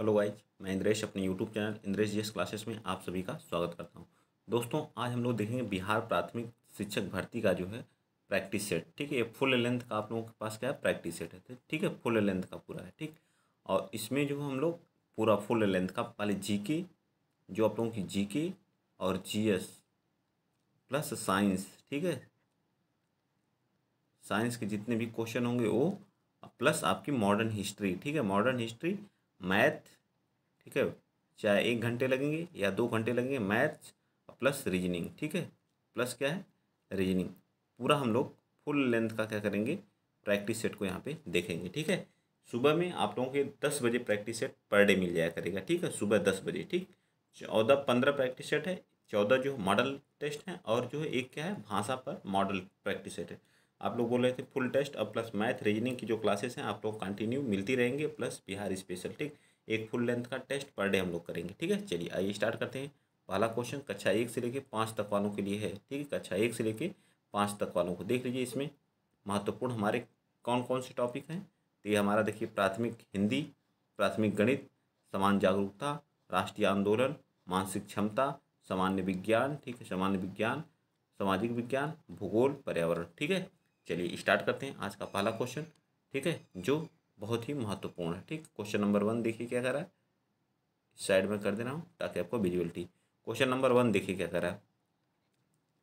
hello guys मैं इंद्रेश अपने YouTube channel Indresh ji classes में आप सभी का स्वागत करता हूँ दोस्तों आज हम लोग देखेंगे बिहार प्राथमिक शिक्षक भर्ती का जो है प्रैक्टिस सेट ठीक है ये फुल लेंथ का आप लोगों के पास क्या है प्रैक्टिस सेट है तो ठीक है फुल लेंथ का पूरा है ठीक और इसमें जो हम लोग पूरा फुल लेंथ का पहले जी जो आप लोगों की जी और जी प्लस साइंस ठीक है साइंस के जितने भी क्वेश्चन होंगे वो प्लस आपकी मॉडर्न हिस्ट्री ठीक है मॉडर्न हिस्ट्री मैथ ठीक है चाहे एक घंटे लगेंगे या दो घंटे लगेंगे और प्लस रीजनिंग ठीक है प्लस क्या है रीजनिंग पूरा हम लोग फुल लेंथ का क्या करेंगे प्रैक्टिस सेट को यहाँ पे देखेंगे ठीक है सुबह में आप लोगों के दस बजे प्रैक्टिस सेट पर डे मिल जाया करेगा ठीक है सुबह दस बजे ठीक चौदह पंद्रह प्रैक्टिस सेट है चौदह जो मॉडल टेस्ट हैं और जो है एक क्या है भाषा पर मॉडल प्रैक्टिस सेट है आप लोग बोल रहे थे फुल टेस्ट और प्लस मैथ रीजनिंग की जो क्लासेस हैं आप लोग कंटिन्यू मिलती रहेंगे प्लस बिहार स्पेशल ठीक एक फुल लेंथ का टेस्ट पर डे हम लोग करेंगे ठीक है चलिए आइए स्टार्ट करते हैं पहला क्वेश्चन कक्षा एक से लेके पाँच तक वालों के लिए है ठीक है कक्षा एक से लेके पाँच तक वालों को देख लीजिए इसमें महत्वपूर्ण हमारे कौन कौन से टॉपिक हैं तो ये हमारा देखिए प्राथमिक हिंदी प्राथमिक गणित समान जागरूकता राष्ट्रीय आंदोलन मानसिक क्षमता सामान्य विज्ञान ठीक है सामान्य विज्ञान सामाजिक विज्ञान भूगोल पर्यावरण ठीक है चलिए स्टार्ट करते हैं आज का पहला क्वेश्चन ठीक है जो बहुत ही महत्वपूर्ण है ठीक क्वेश्चन नंबर वन देखिए क्या कर रहा है साइड में कर दे रहा हूँ ताकि आपको विजिबिलिटी क्वेश्चन नंबर वन देखिए क्या कर रहा है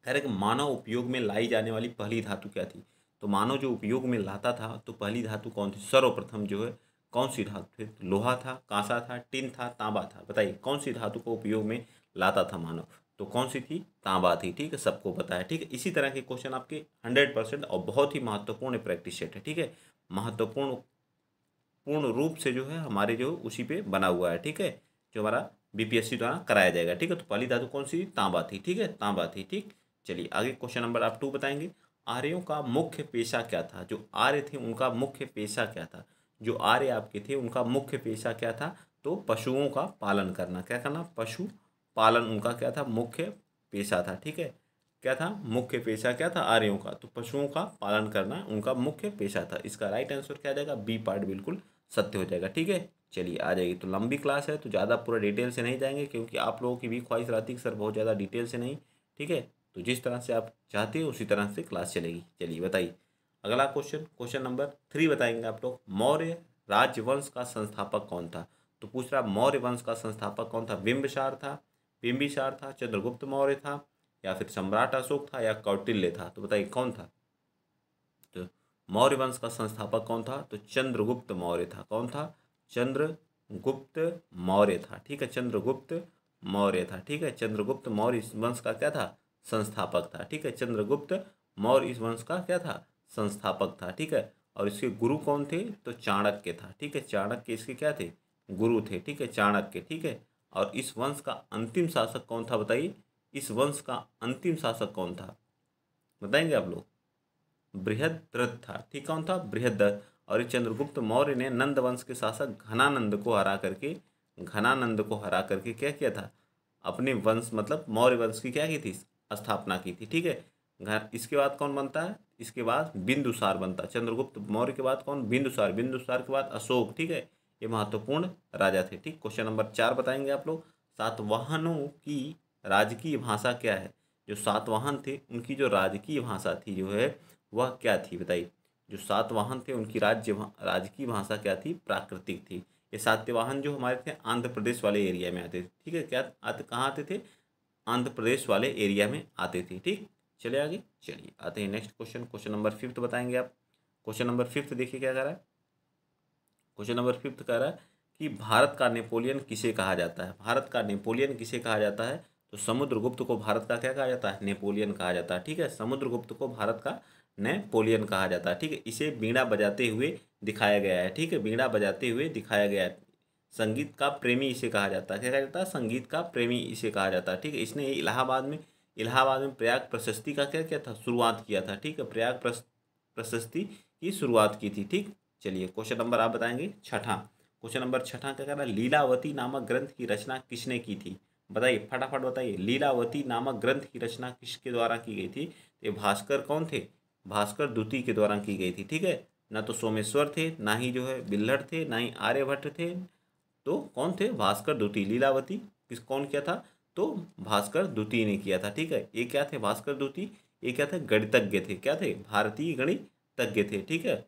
खैर कि मानव उपयोग में लाई जाने वाली पहली धातु क्या थी तो मानव जो उपयोग में लाता था तो पहली धातु कौन थी सर्वप्रथम जो है कौन सी धातु थी लोहा था कांसा था टिन था तांबा था बताइए कौन सी धातु को उपयोग में लाता था मानव तो कौन सी थी तांबा थी ठीक है सबको पता है ठीक है इसी तरह के क्वेश्चन आपके हंड्रेड परसेंट और बहुत ही महत्वपूर्ण प्रैक्टिस सेट है ठीक है महत्वपूर्ण पूर्ण रूप से जो है हमारे जो उसी पे बना हुआ है ठीक है जो हमारा बीपीएससी द्वारा कराया जाएगा ठीक है तो पहली धातु कौन सी तांबा थी ठीक है तांबा थी ठीक चलिए आगे क्वेश्चन नंबर आप टू बताएंगे आर्यों का मुख्य पेशा क्या था जो आर्य थे उनका मुख्य पेशा क्या था जो आर्य आपके थे उनका मुख्य पेशा क्या था तो पशुओं का पालन करना क्या करना पशु पालन उनका क्या था मुख्य पेशा था ठीक है क्या था मुख्य पेशा क्या था आर्यों का तो पशुओं का पालन करना उनका मुख्य पेशा था इसका राइट आंसर क्या आ जाएगा बी पार्ट बिल्कुल सत्य हो जाएगा ठीक है चलिए आ जाएगी तो लंबी क्लास है तो ज़्यादा पूरा डिटेल से नहीं जाएंगे क्योंकि आप लोगों की भी ख्वाहिश रहती है सर बहुत ज़्यादा डिटेल से नहीं ठीक है तो जिस तरह से आप चाहते हो उसी तरह से क्लास चलेगी चलिए बताइए अगला क्वेश्चन क्वेश्चन नंबर थ्री बताएंगे आप लोग मौर्य राजवंश का संस्थापक कौन था तो पूछ रहा मौर्य वंश का संस्थापक कौन था बिंबसार था बिम्बिसार था चंद्रगुप्त मौर्य था या फिर सम्राट अशोक था या कौटिल्य था तो बताइए कौन था तो मौर्य वंश का संस्थापक कौन था तो चंद्रगुप्त मौर्य था कौन था चंद्रगुप्त मौर्य था ठीक है चंद्रगुप्त मौर्य था ठीक है चंद्रगुप्त मौर्य इस वंश का क्या था संस्थापक था ठीक है चंद्रगुप्त मौर्य इस वंश का क्या था संस्थापक था ठीक है और इसके गुरु कौन थे तो चाणक्य था ठीक है चाणक्य इसके क्या थे गुरु थे ठीक है चाणक्य ठीक है और इस वंश का अंतिम शासक कौन था बताइए इस वंश का अंतिम शासक कौन था बताएंगे आप लोग बृहद्रथ था ठीक कौन था बृहद्रथ और चंद्रगुप्त मौर्य ने नंद वंश के शासक घनानंद को हरा करके घनानंद को हरा करके क्या किया था अपने वंश मतलब मौर्य वंश की क्या की थी स्थापना की थी ठीक है इसके बाद कौन बनता है इसके बाद बिंदुसार बनता है चंद्रगुप्त मौर्य के बाद कौन बिंदुसार बिंदुसार के बाद अशोक ठीक है ये महत्वपूर्ण राजा थे ठीक क्वेश्चन नंबर चार बताएंगे आप लोग सातवाहनों की राजकीय भाषा क्या है जो सातवाहन थे उनकी जो राजकीय भाषा थी जो है वह क्या थी बताइए जो सातवाहन थे उनकी राज्य राजकीय भाषा क्या थी प्राकृतिक थी ये सातवाहन जो हमारे थे आंध्र प्रदेश वाले एरिया में आते थे ठीक है क्या आते कहाँ आते थे आंध्र प्रदेश वाले एरिया में आते थे ठीक चले आगे चलिए आते हैं next question question number fifth बताएंगे आप क्वेश्चन नंबर फिफ्थ देखिए क्या कह रहा है क्वेश्चन नंबर फिफ्थ कह रहा है कि भारत का नेपोलियन किसे कहा जाता है भारत का नेपोलियन किसे कहा जाता है तो समुद्रगुप्त को भारत का क्या कहा जाता है नेपोलियन कहा जाता है ठीक है समुद्रगुप्त को भारत का नेपोलियन कहा जाता है ठीक है इसे बीड़ा बजाते हुए दिखाया गया है ठीक है बीड़ा बजाते हुए दिखाया गया है संगीत का प्रेमी इसे कहा जाता है क्या कहा जाता है संगीत का प्रेमी इसे कहा जाता है ठीक है इसने इलाहाबाद में इलाहाबाद में प्रयाग प्रशस्ति का क्या क्या था शुरुआत किया था ठीक है प्रयाग प्रशस्ति की शुरुआत की थी ठीक चलिए क्वेश्चन नंबर आप बताएंगे छठा क्वेश्चन नंबर छठा क्या कह रहा है लीलावती नामक ग्रंथ की रचना किसने की थी बताइए फटाफट बताइए लीलावती नामक ग्रंथ की रचना किसके द्वारा की गई थी तो ये भास्कर कौन थे भास्कर द्वितीय के द्वारा की गई थी ठीक है ना तो सोमेश्वर थे ना ही जो है बिल्लड़ थे ना ही आर्यभट्ट थे तो कौन थे भास्कर द्वितीय लीलावती किस कौन किया था तो भास्कर द्वितीय ने किया था ठीक है ये क्या थे भास्कर द्वितीय ये क्या थे गणितज्ञ थे क्या थे भारतीय गणितज्ञ थे ठीक है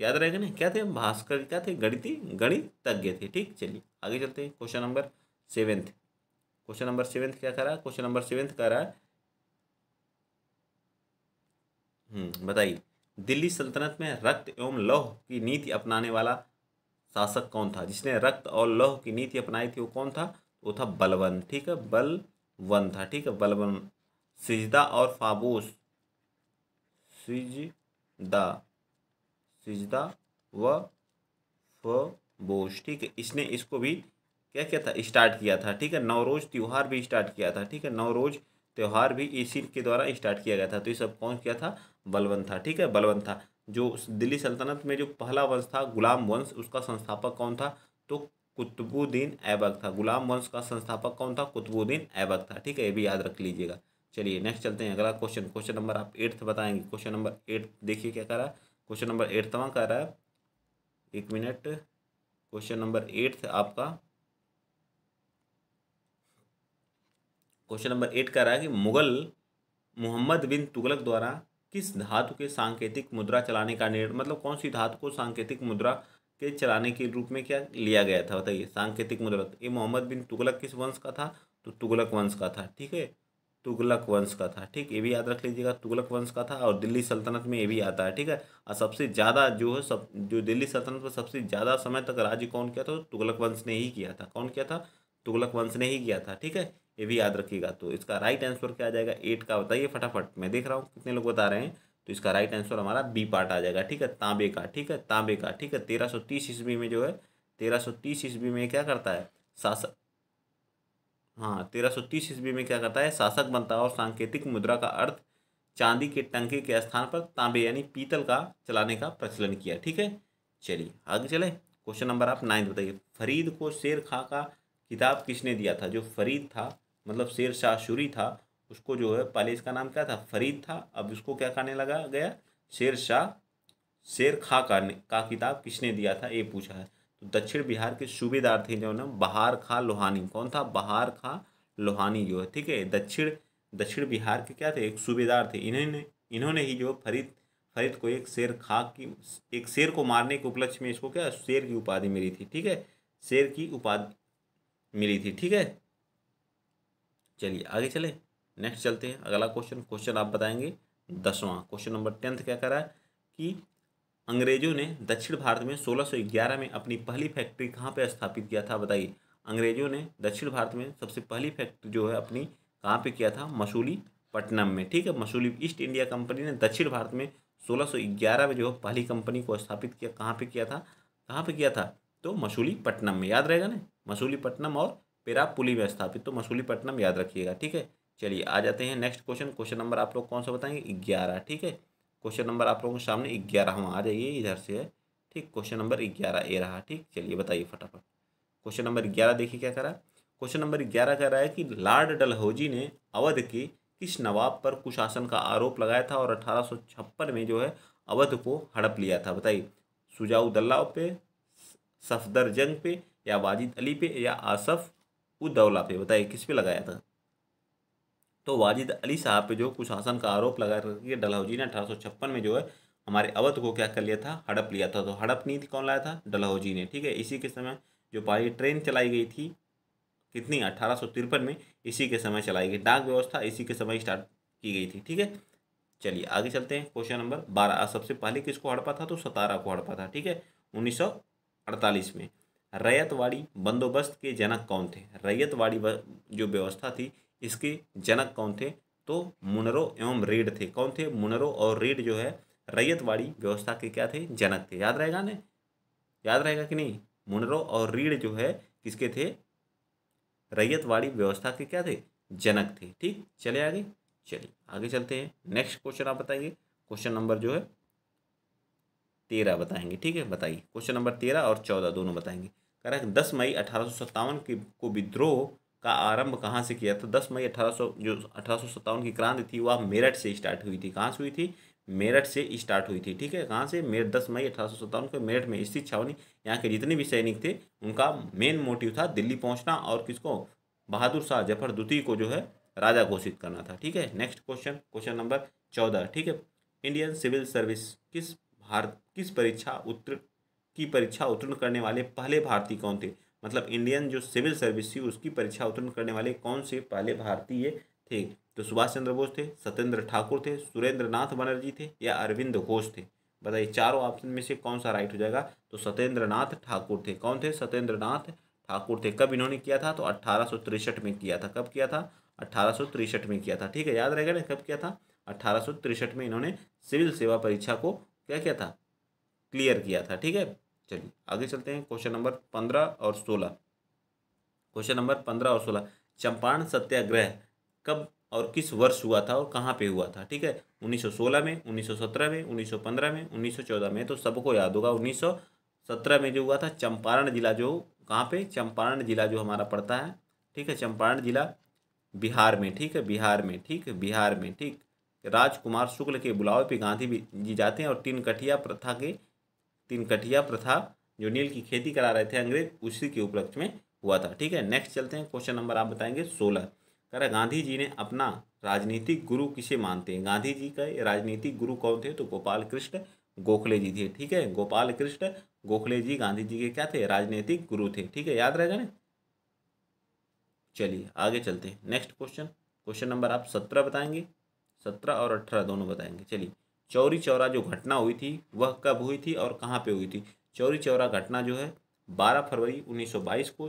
याद रहेगा ना क्या थे भास्कर क्या थे गणिती गणित तज्ञ थे ठीक चलिए आगे चलते हैं question number seventh question number seventh क्या कह रहा है क्वेश्चन नंबर सेवेंथ कह रहा है हम्म, बताइए दिल्ली सल्तनत में रक्त एवं लौह की नीति अपनाने वाला शासक कौन था जिसने रक्त और लौह की नीति अपनाई थी वो कौन था वो था बलवन ठीक है बलवन था ठीक है बलवन सिजदा और फाबूस सिजदा सिजदा व फबोश ठीक है इसने इसको भी क्या क्या था स्टार्ट किया था ठीक है नवरोज त्यौहार भी स्टार्ट किया था ठीक है नवरोज त्यौहार भी इसी के द्वारा स्टार्ट किया गया था तो ये सब कौन किया था बलवन था ठीक है बलवन था जो दिल्ली सल्तनत में जो पहला वंश था गुलाम वंश उसका संस्थापक कौन था तो कुतुबुद्दीन ऐबक था गुलाम वंश का संस्थापक कौन था कुतुबुद्दीन ऐबक था ठीक है ये भी याद रख लीजिएगा चलिए नेक्स्ट चलते हैं अगला क्वेश्चन क्वेश्चन नंबर आप एट्थ बताएंगे क्वेश्चन नंबर एट्थ देखिए क्या करा क्वेश्चन नंबर एटवा का रहा है एक मिनट क्वेश्चन नंबर एट आपका क्वेश्चन नंबर एट का रहा है कि मुगल मोहम्मद बिन तुगलक द्वारा किस धातु के सांकेतिक मुद्रा चलाने का निर्णय मतलब कौन सी धातु को सांकेतिक मुद्रा के चलाने के रूप में क्या लिया गया था बताइए सांकेतिक मुद्रा ये मोहम्मद बिन तुगलक किस वंश का था तो तुगलक वंश का था ठीक है तुगलक वंश का था ठीक ये भी याद रख लीजिएगा तुगलक वंश का था और दिल्ली सल्तनत में ये भी आता है ठीक है और सबसे ज़्यादा जो है सब जो दिल्ली सल्तनत पर सबसे ज़्यादा समय तक राज्य कौन किया था तुगलक वंश ने ही किया था कौन किया था तुगलक वंश ने ही किया था ठीक है ये भी याद रखिएगा तो इसका राइट आंसर क्या आ जाएगा एट का बताइए फटाफट मैं देख रहा हूँ कितने लोग बता रहे हैं तो इसका राइट आंसर हमारा बी पार्ट आ जाएगा ठीक है तांबे का ठीक है तांबे का ठीक है तेरह सौ तीस ईस्वी में जो है तेरह सौ तीस ईस्वी में क्या करता है शासक हाँ तेरह सौ तीस ईस्वी में क्या करता है शासक बनता है और सांकेतिक मुद्रा का अर्थ चांदी के टंके के स्थान पर तांबे यानी पीतल का चलाने का प्रचलन किया ठीक है चलिए आगे चले क्वेश्चन नंबर आप नाइन्थ बताइए फरीद को शेर खां का किताब किसने दिया था जो फरीद था मतलब शेर शाह शुरी था उसको जो है पहले इसका नाम क्या था फरीद था अब उसको क्या कहने लगा गया शेर शाह शेर खां का, का किताब किसने दिया था ये पूछा है दक्षिण बिहार के सूबेदार थे जो ना बहार खा लोहानी कौन था बहार खा लोहानी जो है ठीक है दक्षिण दक्षिण बिहार के क्या थे एक सूबेदार थे इन्होंने इन्होंने ही जो फरीद फरीद को एक शेर खा की एक शेर को मारने के उपलक्ष्य में इसको क्या शेर की उपाधि मिली थी ठीक है शेर की उपाधि मिली थी ठीक है चलिए आगे चले नेक्स्ट चलते हैं अगला क्वेश्चन क्वेश्चन आप बताएंगे दसवां क्वेश्चन नंबर टेंथ क्या करा है कि अंग्रेजों ने दक्षिण भारत में 1611 में अपनी पहली फैक्ट्री कहाँ पर स्थापित किया था बताइए अंग्रेजों ने दक्षिण भारत में सबसे पहली फैक्ट्री जो है अपनी कहाँ पे किया था मसूली पटनम में ठीक है मसूली ईस्ट इंडिया कंपनी ने दक्षिण भारत में 1611 में जो है पहली कंपनी को स्थापित किया कहाँ पे किया था कहाँ पे किया था तो मसूली पटनम में याद रहेगा ना मसूली पटनम और पेरापुली में स्थापित तो मसूली पटनम याद रखिएगा ठीक है चलिए आ जाते हैं नेक्स्ट क्वेश्चन क्वेश्चन नंबर आप लोग कौन सा बताएंगे ग्यारह ठीक है क्वेश्चन नंबर आप लोगों के सामने ग्यारह आ जाइए इधर से है ठीक क्वेश्चन नंबर ग्यारह ए रहा ठीक चलिए बताइए फटाफट क्वेश्चन नंबर ग्यारह देखिए क्या करा क्वेश्चन नंबर ग्यारह कह रहा है कि लॉर्ड डलहौजी ने अवध के किस नवाब पर कुशासन का आरोप लगाया था और अठारह में जो है अवध को हड़प लिया था बताइए सुजाउदल्ला पे सफदर जंग पे या वाजिद अली पे या आसफ उदौला पे बताइए किस पे लगाया था तो वाजिद अली साहब पे जो कुशासन का आरोप लगा करके डलहौजी ने अठारह में जो है हमारे अवध को क्या कर लिया था हड़प लिया था तो हड़प नीति कौन लाया था डलहौजी ने ठीक है इसी के समय जो पारी ट्रेन चलाई गई थी कितनी अठारह में इसी के समय चलाई गई डाक व्यवस्था इसी के समय स्टार्ट की गई थी ठीक है चलिए आगे चलते हैं क्वेश्चन नंबर बारह सबसे पहले किसको हड़पा था तो सतारा को हड़पा था ठीक है 1948 में रैयतवाड़ी बंदोबस्त के जनक कौन थे रैयतवाड़ी जो व्यवस्था थी इसके जनक कौन थे तो मुनरो एवं रेड थे कौन थे मुनरो और रेड जो है रैयतवाड़ी व्यवस्था के क्या थे जनक थे याद रहेगा ने याद रहेगा कि नहीं मुनरो और रीढ़ जो है किसके थे रैयतवाड़ी व्यवस्था के क्या थे जनक थे ठीक चले आगे चलिए आगे चलते हैं नेक्स्ट क्वेश्चन आप बताइए क्वेश्चन नंबर जो है तेरह बताएंगे ठीक है बताइए क्वेश्चन नंबर तेरह और चौदह दोनों बताएंगे कह दस मई अठारह सौ सत्तावन के को विद्रोह का आरंभ कहाँ से किया था दस मई अठारह जो अठारह की क्रांति थी वह मेरठ से स्टार्ट हुई थी कहाँ से हुई थी मेरठ से स्टार्ट हुई थी ठीक है कहाँ से मेरठ दस मई अठारह को मेरठ में स्थित छावनी यहाँ के जितने भी सैनिक थे उनका मेन मोटिव था दिल्ली पहुँचना और किसको बहादुर शाह जफर द्वितीय को जो है राजा घोषित करना था ठीक है नेक्स्ट क्वेश्चन क्वेश्चन नंबर चौदह ठीक है इंडियन सिविल सर्विस किस भारत किस परीक्षा उत्तर की परीक्षा उत्तीर्ण करने वाले पहले भारतीय कौन थे मतलब इंडियन जो सिविल सर्विस थी उसकी परीक्षा उत्तीर्ण करने वाले कौन से पहले भारतीय थे तो सुभाष चंद्र बोस थे सत्येंद्र ठाकुर थे सुरेंद्र नाथ बनर्जी थे या अरविंद घोष थे बताइए चारों ऑप्शन में से कौन सा राइट हो जाएगा तो सत्येंद्र नाथ ठाकुर थे कौन थे सत्येंद्र नाथ ठाकुर थे कब इन्होंने किया था तो अट्ठारह में किया था कब किया था अट्ठारह में किया था ठीक है याद रहेगा ना कब किया था अट्ठारह में इन्होंने सिविल सेवा परीक्षा को क्या किया था क्लियर किया था ठीक है चलिए आगे चलते हैं क्वेश्चन नंबर पंद्रह और सोलह क्वेश्चन नंबर पंद्रह और सोलह चंपारण सत्याग्रह कब और किस वर्ष हुआ था और कहाँ पे हुआ था ठीक है 1916 में 1917 में 1915 में 1914 में तो सबको याद होगा 1917 में जो हुआ था चंपारण जिला जो कहाँ पे चंपारण जिला जो हमारा पड़ता है ठीक है चंपारण जिला बिहार में ठीक है बिहार में ठीक है बिहार में ठीक राजकुमार शुक्ल के बुलावे पे गांधी जी जाते हैं और तीन कठिया प्रथा के तीन कटिया प्रथा जो नील की खेती करा रहे थे अंग्रेज उसी के उपलक्ष्य में हुआ था ठीक है नेक्स्ट चलते हैं क्वेश्चन नंबर आप बताएंगे सोलह कह रहे गांधी जी ने अपना राजनीतिक गुरु किसे मानते हैं गांधी जी का राजनीतिक गुरु कौन थे तो गोपाल कृष्ण गोखले जी थे ठीक है गोपाल कृष्ण गोखले जी गांधी जी के क्या थे राजनीतिक गुरु थे ठीक है याद रहेगा ना चलिए आगे चलते हैं नेक्स्ट क्वेश्चन क्वेश्चन नंबर आप सत्रह बताएंगे सत्रह और अठारह दोनों बताएंगे चलिए चौरी चौरा जो घटना हुई थी वह कब हुई थी और कहाँ पे हुई थी चौरी चौरा घटना जो है 12 फरवरी 1922 को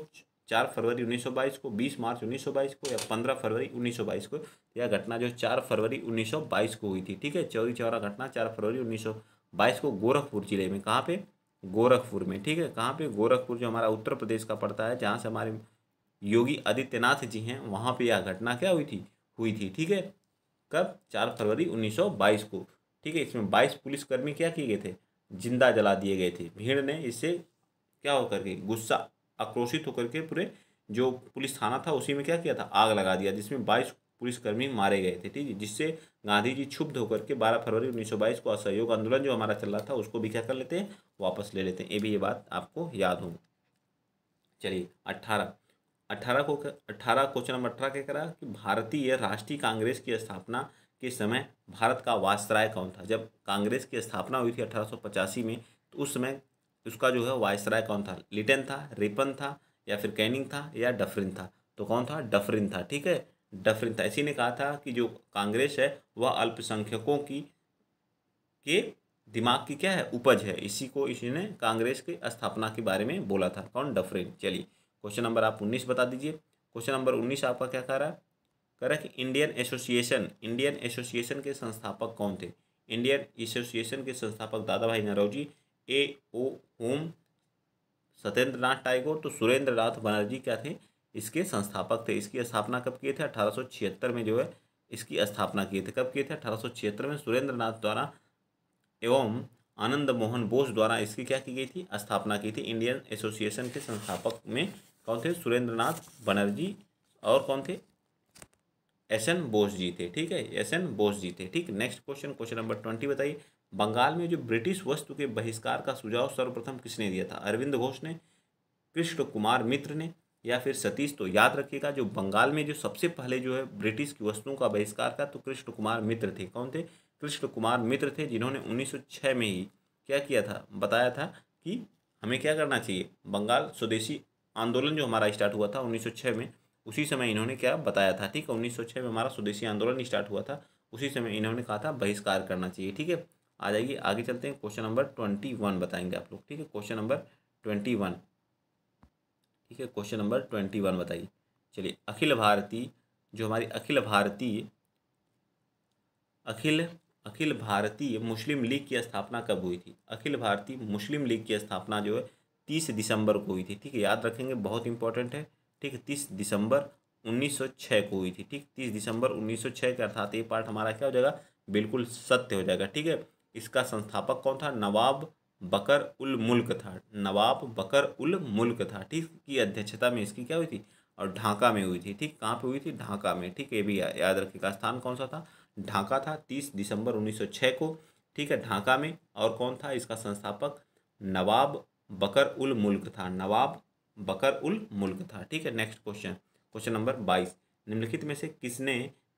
4 फरवरी 1922 को 20 मार्च 1922 को या 15 फरवरी 1922 को यह घटना जो 4 फरवरी 1922 को हुई थी ठीक है चौरी चौरा घटना 4 फरवरी 1922 को गोरखपुर जिले में कहाँ पे गोरखपुर में ठीक है कहाँ पे गोरखपुर जो हमारा उत्तर प्रदेश का पड़ता है जहाँ से हमारे योगी आदित्यनाथ जी हैं वहाँ पर यह घटना क्या हुई थी हुई थी ठीक है कब चार फरवरी उन्नीस को ठीक है इसमें बाईस पुलिसकर्मी क्या किए गए थे जिंदा जला दिए गए थे भीड़ ने इससे क्या होकर के गुस्सा आक्रोशित होकर के पूरे जो पुलिस थाना था उसी में क्या किया था आग लगा दिया जिसमें बाईस पुलिसकर्मी मारे गए थे ठीक है जिससे गांधी जी क्षुब्ध होकर के 12 फरवरी 1922 को असहयोग आंदोलन जो हमारा चल रहा था उसको भी क्या कर लेते हैं वापस ले लेते हैं ये भी ये बात आपको याद हो चलिए अट्ठारह अट्ठारह को अट्ठारह क्वेश्चन नंबर अठारह क्या करा कि भारतीय राष्ट्रीय कांग्रेस की स्थापना के समय भारत का वायसराय कौन था जब कांग्रेस की स्थापना हुई थी अठारह में तो उस समय उसका जो है वायसराय कौन था लिटन था रिपन था या फिर कैनिंग था या डफरिन था तो कौन था डफरिन था ठीक है डफरिन था इसी ने कहा था कि जो कांग्रेस है वह अल्पसंख्यकों की के दिमाग की क्या है उपज है इसी को इसी ने कांग्रेस की स्थापना के बारे में बोला था कौन डफरिन चलिए क्वेश्चन नंबर आप उन्नीस बता दीजिए क्वेश्चन नंबर उन्नीस आपका क्या कह रहा है correct Indian association Indian association के संस्थापक कौन थे इंडियन एसोसिएशन के संस्थापक Dadabhai Naoroji ji A O Hume Satyendranath Tagore तो सुरेंद्र नाथ बनर्जी क्या थे इसके संस्थापक थे इसकी स्थापना कब किए थे अठारह में जो है इसकी स्थापना किए थे कब किए थे अठारह में सुरेंद्र नाथ द्वारा एवं आनंद मोहन बोस द्वारा इसकी क्या की गई थी स्थापना की थी इंडियन एसोसिएशन के संस्थापक में कौन थे सुरेंद्र नाथ बनर्जी और कौन थे एस एन बोस जी थे ठीक है एस एन बोस जी थे ठीक next question question number twenty बताइए बंगाल में जो ब्रिटिश वस्तु के बहिष्कार का सुझाव सर्वप्रथम किसने दिया था अरविंद घोष ने कृष्ण कुमार मित्र ने या फिर सतीश तो याद रखिएगा जो बंगाल में जो सबसे पहले जो है ब्रिटिश की वस्तुओं का बहिष्कार था तो कृष्ण कुमार मित्र थे कौन थे कृष्ण कुमार मित्र थे जिन्होंने 1906 में ही क्या किया था बताया था कि हमें क्या करना चाहिए बंगाल स्वदेशी आंदोलन जो हमारा स्टार्ट हुआ था 1906 में उसी समय इन्होंने क्या बताया था ठीक है उन्नीस में हमारा स्वदेशी आंदोलन स्टार्ट हुआ था उसी समय इन्होंने कहा था बहिष्कार करना चाहिए ठीक है आ जाइए आगे चलते हैं क्वेश्चन नंबर ट्वेंटी वन बताएंगे आप लोग ठीक है क्वेश्चन नंबर ट्वेंटी वन ठीक है क्वेश्चन नंबर ट्वेंटी वन बताइए चलिए अखिल भारतीय जो हमारी अखिल भारतीय अखिल अखिल भारतीय मुस्लिम लीग की स्थापना कब हुई थी अखिल भारतीय मुस्लिम लीग की स्थापना जो है तीस दिसंबर को हुई थी ठीक है याद रखेंगे बहुत इंपॉर्टेंट है ठीक है तीस दिसंबर 1906 को हुई थी ठीक तीस दिसंबर 1906 के अर्थात ये पार्ट हमारा क्या हो जाएगा बिल्कुल सत्य हो जाएगा ठीक है इसका संस्थापक कौन था नवाब बकर उल मुल्क था नवाब बकर उल मुल्क था ठीक की अध्यक्षता में इसकी क्या हुई थी और ढाका में हुई थी ठीक कहाँ पे हुई थी ढाका में ठीक ये भी याद रखिएगा स्थान कौन सा था ढाका था तीस दिसंबर छः को ठीक है ढाका में और कौन था इसका संस्थापक नवाब बकर उल मुल्क था नवाब बकर उल मुल्क था ठीक है नेक्स्ट क्वेश्चन क्वेश्चन नंबर बाईस निम्नलिखित में से किसने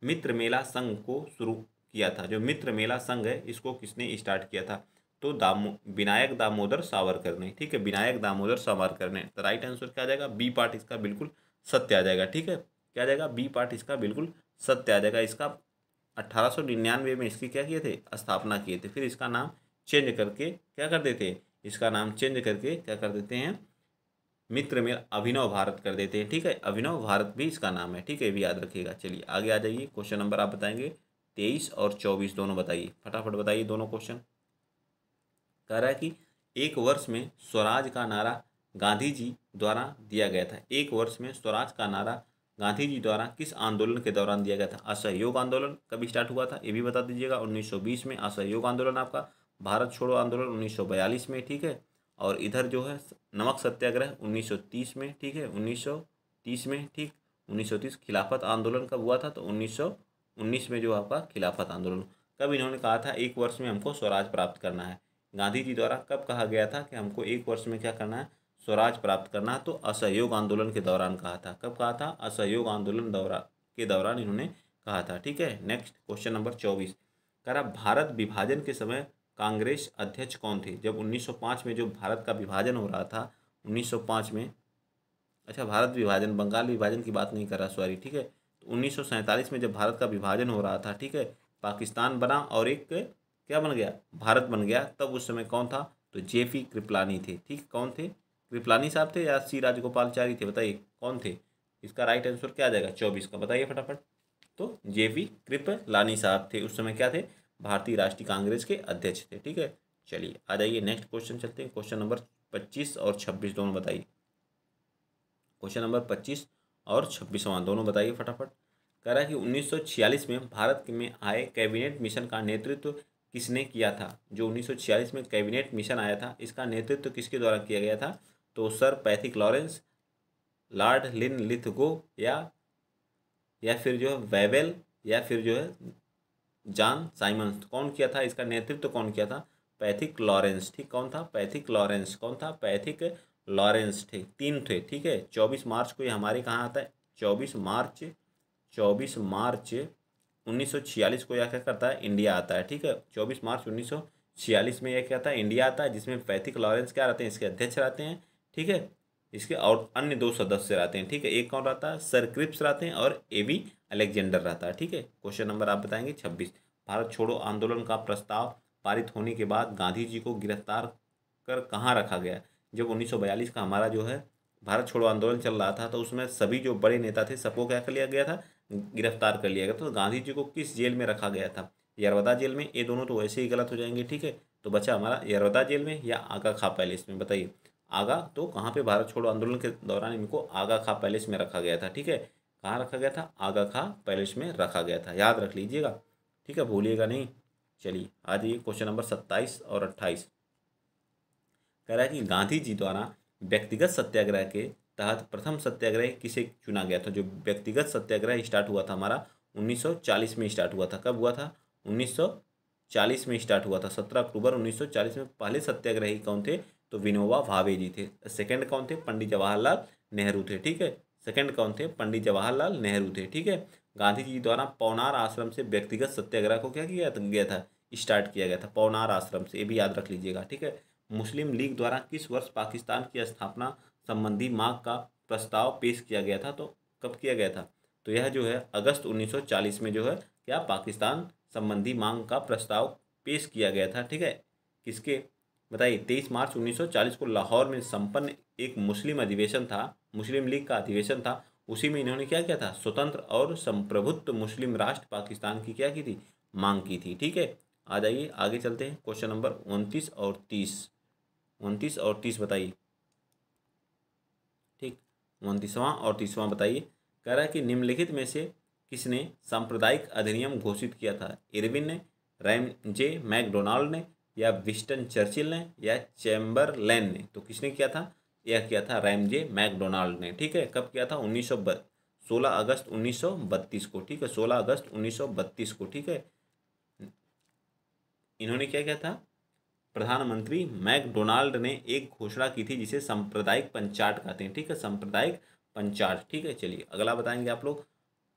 मित्र मेला संघ को शुरू किया था जो मित्र मेला संघ है इसको किसने स्टार्ट किया था तो दामो विनायक दामोदर सावरकर ने ठीक है विनायक दामोदर सावरकर ने तो राइट आंसर क्या आ जाएगा बी पार्ट इसका बिल्कुल सत्य आ जाएगा ठीक है क्या आ जाएगा बी पार्ट इसका बिल्कुल सत्य आ जाएगा इसका अट्ठारह में इसकी क्या किए थे स्थापना किए थे फिर इसका नाम चेंज करके क्या कर देते हैं इसका नाम चेंज करके क्या कर देते हैं मित्र मेल अभिनव भारत कर देते हैं ठीक है अभिनव भारत भी इसका नाम है ठीक है भी याद रखिएगा चलिए आगे आ जाइए क्वेश्चन नंबर आप बताएंगे तेईस और चौबीस दोनों बताइए फटाफट बताइए दोनों क्वेश्चन कह रहा है कि एक वर्ष में स्वराज का नारा गांधी जी द्वारा दिया गया था एक वर्ष में स्वराज का नारा गांधी जी द्वारा किस आंदोलन के दौरान दिया गया था असहयोग आंदोलन कभी स्टार्ट हुआ था ये भी बता दीजिएगा 1920 में असहयोग आंदोलन आपका भारत छोड़ो आंदोलन 1942 में ठीक है और इधर जो है नमक सत्याग्रह 1930 में ठीक है 1930 में ठीक 1930 खिलाफत आंदोलन कब हुआ था तो 1919 में जो आपका खिलाफत आंदोलन कब इन्होंने कहा था एक वर्ष में हमको स्वराज प्राप्त करना है गांधी जी द्वारा कब कहा गया था कि हमको एक वर्ष में क्या करना है स्वराज प्राप्त करना है तो असहयोग आंदोलन के दौरान कहा था कब कहा था असहयोग आंदोलन दौरा के दौरान इन्होंने कहा था ठीक है नेक्स्ट क्वेश्चन नंबर चौबीस करा भारत विभाजन के समय कांग्रेस अध्यक्ष कौन थे जब 1905 में जो भारत का विभाजन हो रहा था 1905 में अच्छा भारत विभाजन बंगाल विभाजन की बात नहीं कर रहा सॉरी ठीक है तो उन्नीस में जब भारत का विभाजन हो रहा था ठीक है पाकिस्तान बना और एक क्या बन गया भारत बन गया तब उस समय कौन था तो जे पी कृपलानी थे ठीक कौन थे कृपलानी साहब थे या सी राजगोपालचारी थे बताइए कौन थे इसका राइट आंसर क्या आ जाएगा चौबीस का बताइए फटाफट तो जे पी कृपलानी साहब थे उस समय क्या थे भारतीय राष्ट्रीय कांग्रेस के अध्यक्ष थे ठीक है चलिए आ जाइए नेक्स्ट क्वेश्चन चलते हैं क्वेश्चन नंबर पच्चीस और छब्बीस दोनों बताइए क्वेश्चन नंबर पच्चीस और छब्बीस दोनों बताइए फटाफट कह रहा है कि उन्नीस में भारत में आए कैबिनेट मिशन का नेतृत्व किसने किया था जो 1946 में कैबिनेट मिशन आया था इसका नेतृत्व किसके द्वारा किया गया था तो Sir Pethick Lawrence Lord Linlithgow या या फिर जो है वेवेल या फिर जो है जॉन साइमंस कौन किया था इसका नेतृत्व तो कौन किया था पैथिक लॉरेंस ठीक कौन था पैथिक लॉरेंस कौन था पैथिक लॉरेंस थे तीन थे ठीक है चौबीस मार्च को ये हमारे कहाँ आता है चौबीस मार्च चौबीस मार्च उन्नीस को यह क्या करता है इंडिया आता है ठीक है चौबीस मार्च छियालीस में यह क्या आता है इंडिया आता है जिसमें पैथिक लॉरेंस क्या रहते हैं इसके अध्यक्ष रहते हैं ठीक है इसके और अन्य दो सदस्य रहते हैं ठीक है एक कौन रहता है सर क्रिप्स रहते हैं और ए वी अलेक्जेंडर रहता है ठीक है क्वेश्चन नंबर आप बताएंगे छब्बीस भारत छोड़ो आंदोलन का प्रस्ताव पारित होने के बाद गांधी जी को गिरफ्तार कर कहाँ रखा गया जब उन्नीस का हमारा जो है भारत छोड़ो आंदोलन चल रहा था तो उसमें सभी जो बड़े नेता थे सबको क्या कर लिया गया था गिरफ्तार कर लिया गया था तो गांधी जी को किस जेल में रखा गया था यरवदा जेल में ये दोनों तो वैसे ही गलत हो जाएंगे ठीक है तो बचा हमारा यरवदा जेल में या आगा खा पैलेस में बताइए आगा तो कहाँ पे भारत छोड़ो आंदोलन के दौरान इनको आगा खा पैलेस में रखा गया था ठीक है कहाँ रखा गया था आगा खा पैलेस में रखा गया था याद रख लीजिएगा ठीक है भूलिएगा नहीं चलिए आ जाइए क्वेश्चन नंबर सत्ताईस और अट्ठाईस कह रहा है कि गांधी जी द्वारा व्यक्तिगत सत्याग्रह के तहत प्रथम सत्याग्रह किसे चुना गया था जो व्यक्तिगत सत्याग्रह स्टार्ट हुआ था हमारा 1940 में स्टार्ट हुआ था कब हुआ था 1940 में स्टार्ट हुआ था 17 अक्टूबर 1940 में पहले सत्याग्रही कौन थे तो विनोबा भावे जी थे सेकंड कौन थे पंडित जवाहरलाल नेहरू थे ठीक है सेकंड कौन थे पंडित जवाहरलाल नेहरू थे ठीक है गांधी जी द्वारा पवनार आश्रम से व्यक्तिगत सत्याग्रह को क्या किया गया था स्टार्ट किया गया था पवनार आश्रम से ये भी याद रख लीजिएगा ठीक है मुस्लिम लीग द्वारा किस वर्ष पाकिस्तान की स्थापना संबंधी मांग का प्रस्ताव पेश किया गया था तो कब किया गया था तो यह जो है अगस्त 1940 में जो है क्या पाकिस्तान संबंधी मांग का प्रस्ताव पेश किया गया था ठीक है किसके बताइए तेईस मार्च 1940 को लाहौर में संपन्न एक मुस्लिम अधिवेशन था मुस्लिम लीग का अधिवेशन था उसी में इन्होंने क्या किया था स्वतंत्र और संप्रभुत्व मुस्लिम राष्ट्र पाकिस्तान की क्या की थी मांग की थी ठीक है आ जाइए आगे चलते हैं क्वेश्चन नंबर उनतीस और तीस उनतीस और तीस बताइए ठीक उनतीसवां और तीसवां बताइए कह रहा है कि निम्नलिखित में से किसने सांप्रदायिक अधिनियम घोषित किया था इरविन ने रैम जे मैकडोनाल्ड ने या विस्टन चर्चिल ने या चैम्बरलैन ने तो किसने किया था यह किया था रैमजे मैकडोनाल्ड ने ठीक है कब किया था उन्नीस सौ सोलह अगस्त उन्नीस सौ बत्तीस को ठीक है सोलह अगस्त उन्नीस सौ बत्तीस को ठीक है इन्होंने क्या किया था प्रधानमंत्री मैकडोनाल्ड ने एक घोषणा की थी जिसे सांप्रदायिक पंचाट कहते हैं ठीक है सांप्रदायिक पंचाट ठीक है चलिए अगला बताएंगे आप लोग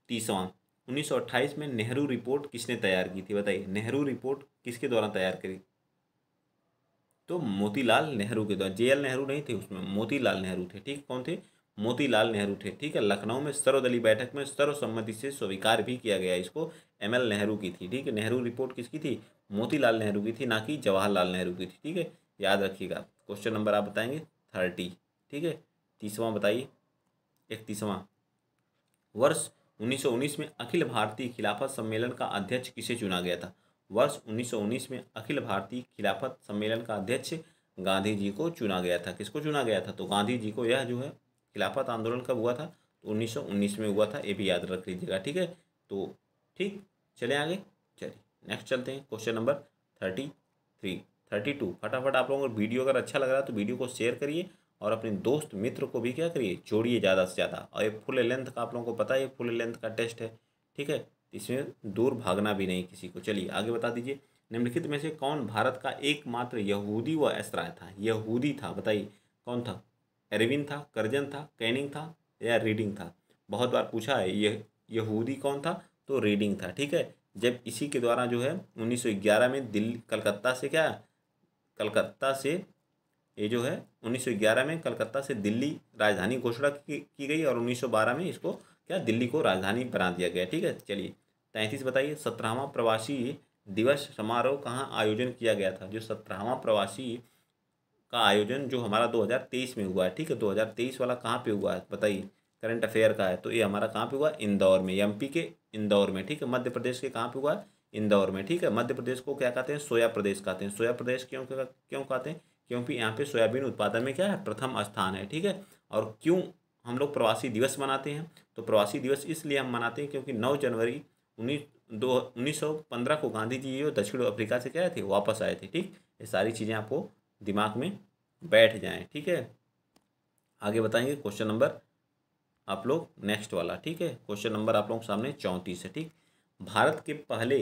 तीसवां 1928 में नेहरू रिपोर्ट किसने तैयार की थी बताइए नेहरू रिपोर्ट किसके द्वारा तैयार करी तो मोतीलाल नेहरू के द्वारा जे नेहरू नहीं थे उसमें मोतीलाल नेहरू थे ठीक कौन थे मोतीलाल नेहरू थे ठीक है लखनऊ में सर्वदलीय बैठक में सर्वसम्मति से स्वीकार भी किया गया इसको एम एल नेहरू की थी ठीक है नेहरू रिपोर्ट किसकी थी मोतीलाल नेहरू की थी ना कि जवाहरलाल नेहरू की थी ठीक है याद रखिएगा क्वेश्चन नंबर आप बताएंगे थर्टी ठीक है तीसवा बताइए इकतीसवा वर्ष 1919 में अखिल भारतीय खिलाफत सम्मेलन का अध्यक्ष किसे चुना गया था वर्ष 1919 में अखिल भारतीय खिलाफत सम्मेलन का अध्यक्ष गांधी जी को चुना गया था किसको चुना गया था तो गांधी जी को यह जो है खिलाफत आंदोलन कब हुआ था तो 1919 में हुआ था ये भी याद रख लीजिएगा ठीक है तो ठीक चले आगे चलिए नेक्स्ट चलते हैं question number thirty three thirty two फटाफट आप लोगों को वीडियो अगर अच्छा लग रहा है तो वीडियो को शेयर करिए और अपने दोस्त मित्र को भी क्या करिए जोड़िए ज़्यादा से ज़्यादा और ये फुल लेंथ का आप लोगों को पता है ये फुल लेंथ का टेस्ट है ठीक है इसमें दूर भागना भी नहीं किसी को चलिए आगे बता दीजिए निम्नलिखित में से कौन भारत का एकमात्र यहूदी व एसराय था यहूदी था बताइए कौन था एरविन था करजन था कैनिंग था या रीडिंग था बहुत बार पूछा है यह यहूदी कौन था तो रीडिंग था ठीक है जब इसी के द्वारा जो है 1911 में दिल्ली कलकत्ता से क्या कलकत्ता से ये जो है 1911 में कलकत्ता से दिल्ली राजधानी घोषणा की, की गई और 1912 में इसको क्या दिल्ली को राजधानी बना दिया गया ठीक है चलिए तैंतीस बताइए सत्रहवा प्रवासी दिवस समारोह कहाँ आयोजन किया गया था जो सत्रहवा प्रवासी का आयोजन जो हमारा 2023 में हुआ है ठीक है 2023 वाला कहाँ पे हुआ है बताइए करंट अफेयर का है तो ये हमारा कहाँ पे हुआ इंदौर में एमपी के इंदौर में ठीक है मध्य प्रदेश के कहाँ पे हुआ इंदौर में ठीक है मध्य प्रदेश को क्या कहते हैं सोया प्रदेश कहते हैं सोया प्रदेश क्यों क्यों कहते हैं क्योंकि यहाँ पे सोयाबीन उत्पादन में क्या है प्रथम स्थान है ठीक है और क्यों हम लोग प्रवासी दिवस मनाते हैं तो प्रवासी दिवस इसलिए हम मनाते हैं क्योंकि नौ जनवरी उन्नीस दो उन्नीस सौ पंद्रह को गांधी जी जो दक्षिण अफ्रीका से क्या थे वापस आए थे ठीक ये सारी चीज़ें आपको दिमाग में बैठ जाएँ ठीक है आगे बताएंगे क्वेश्चन नंबर आप लोग नेक्स्ट वाला ठीक है क्वेश्चन नंबर आप लोगों के सामने चौंतीस है ठीक भारत के पहले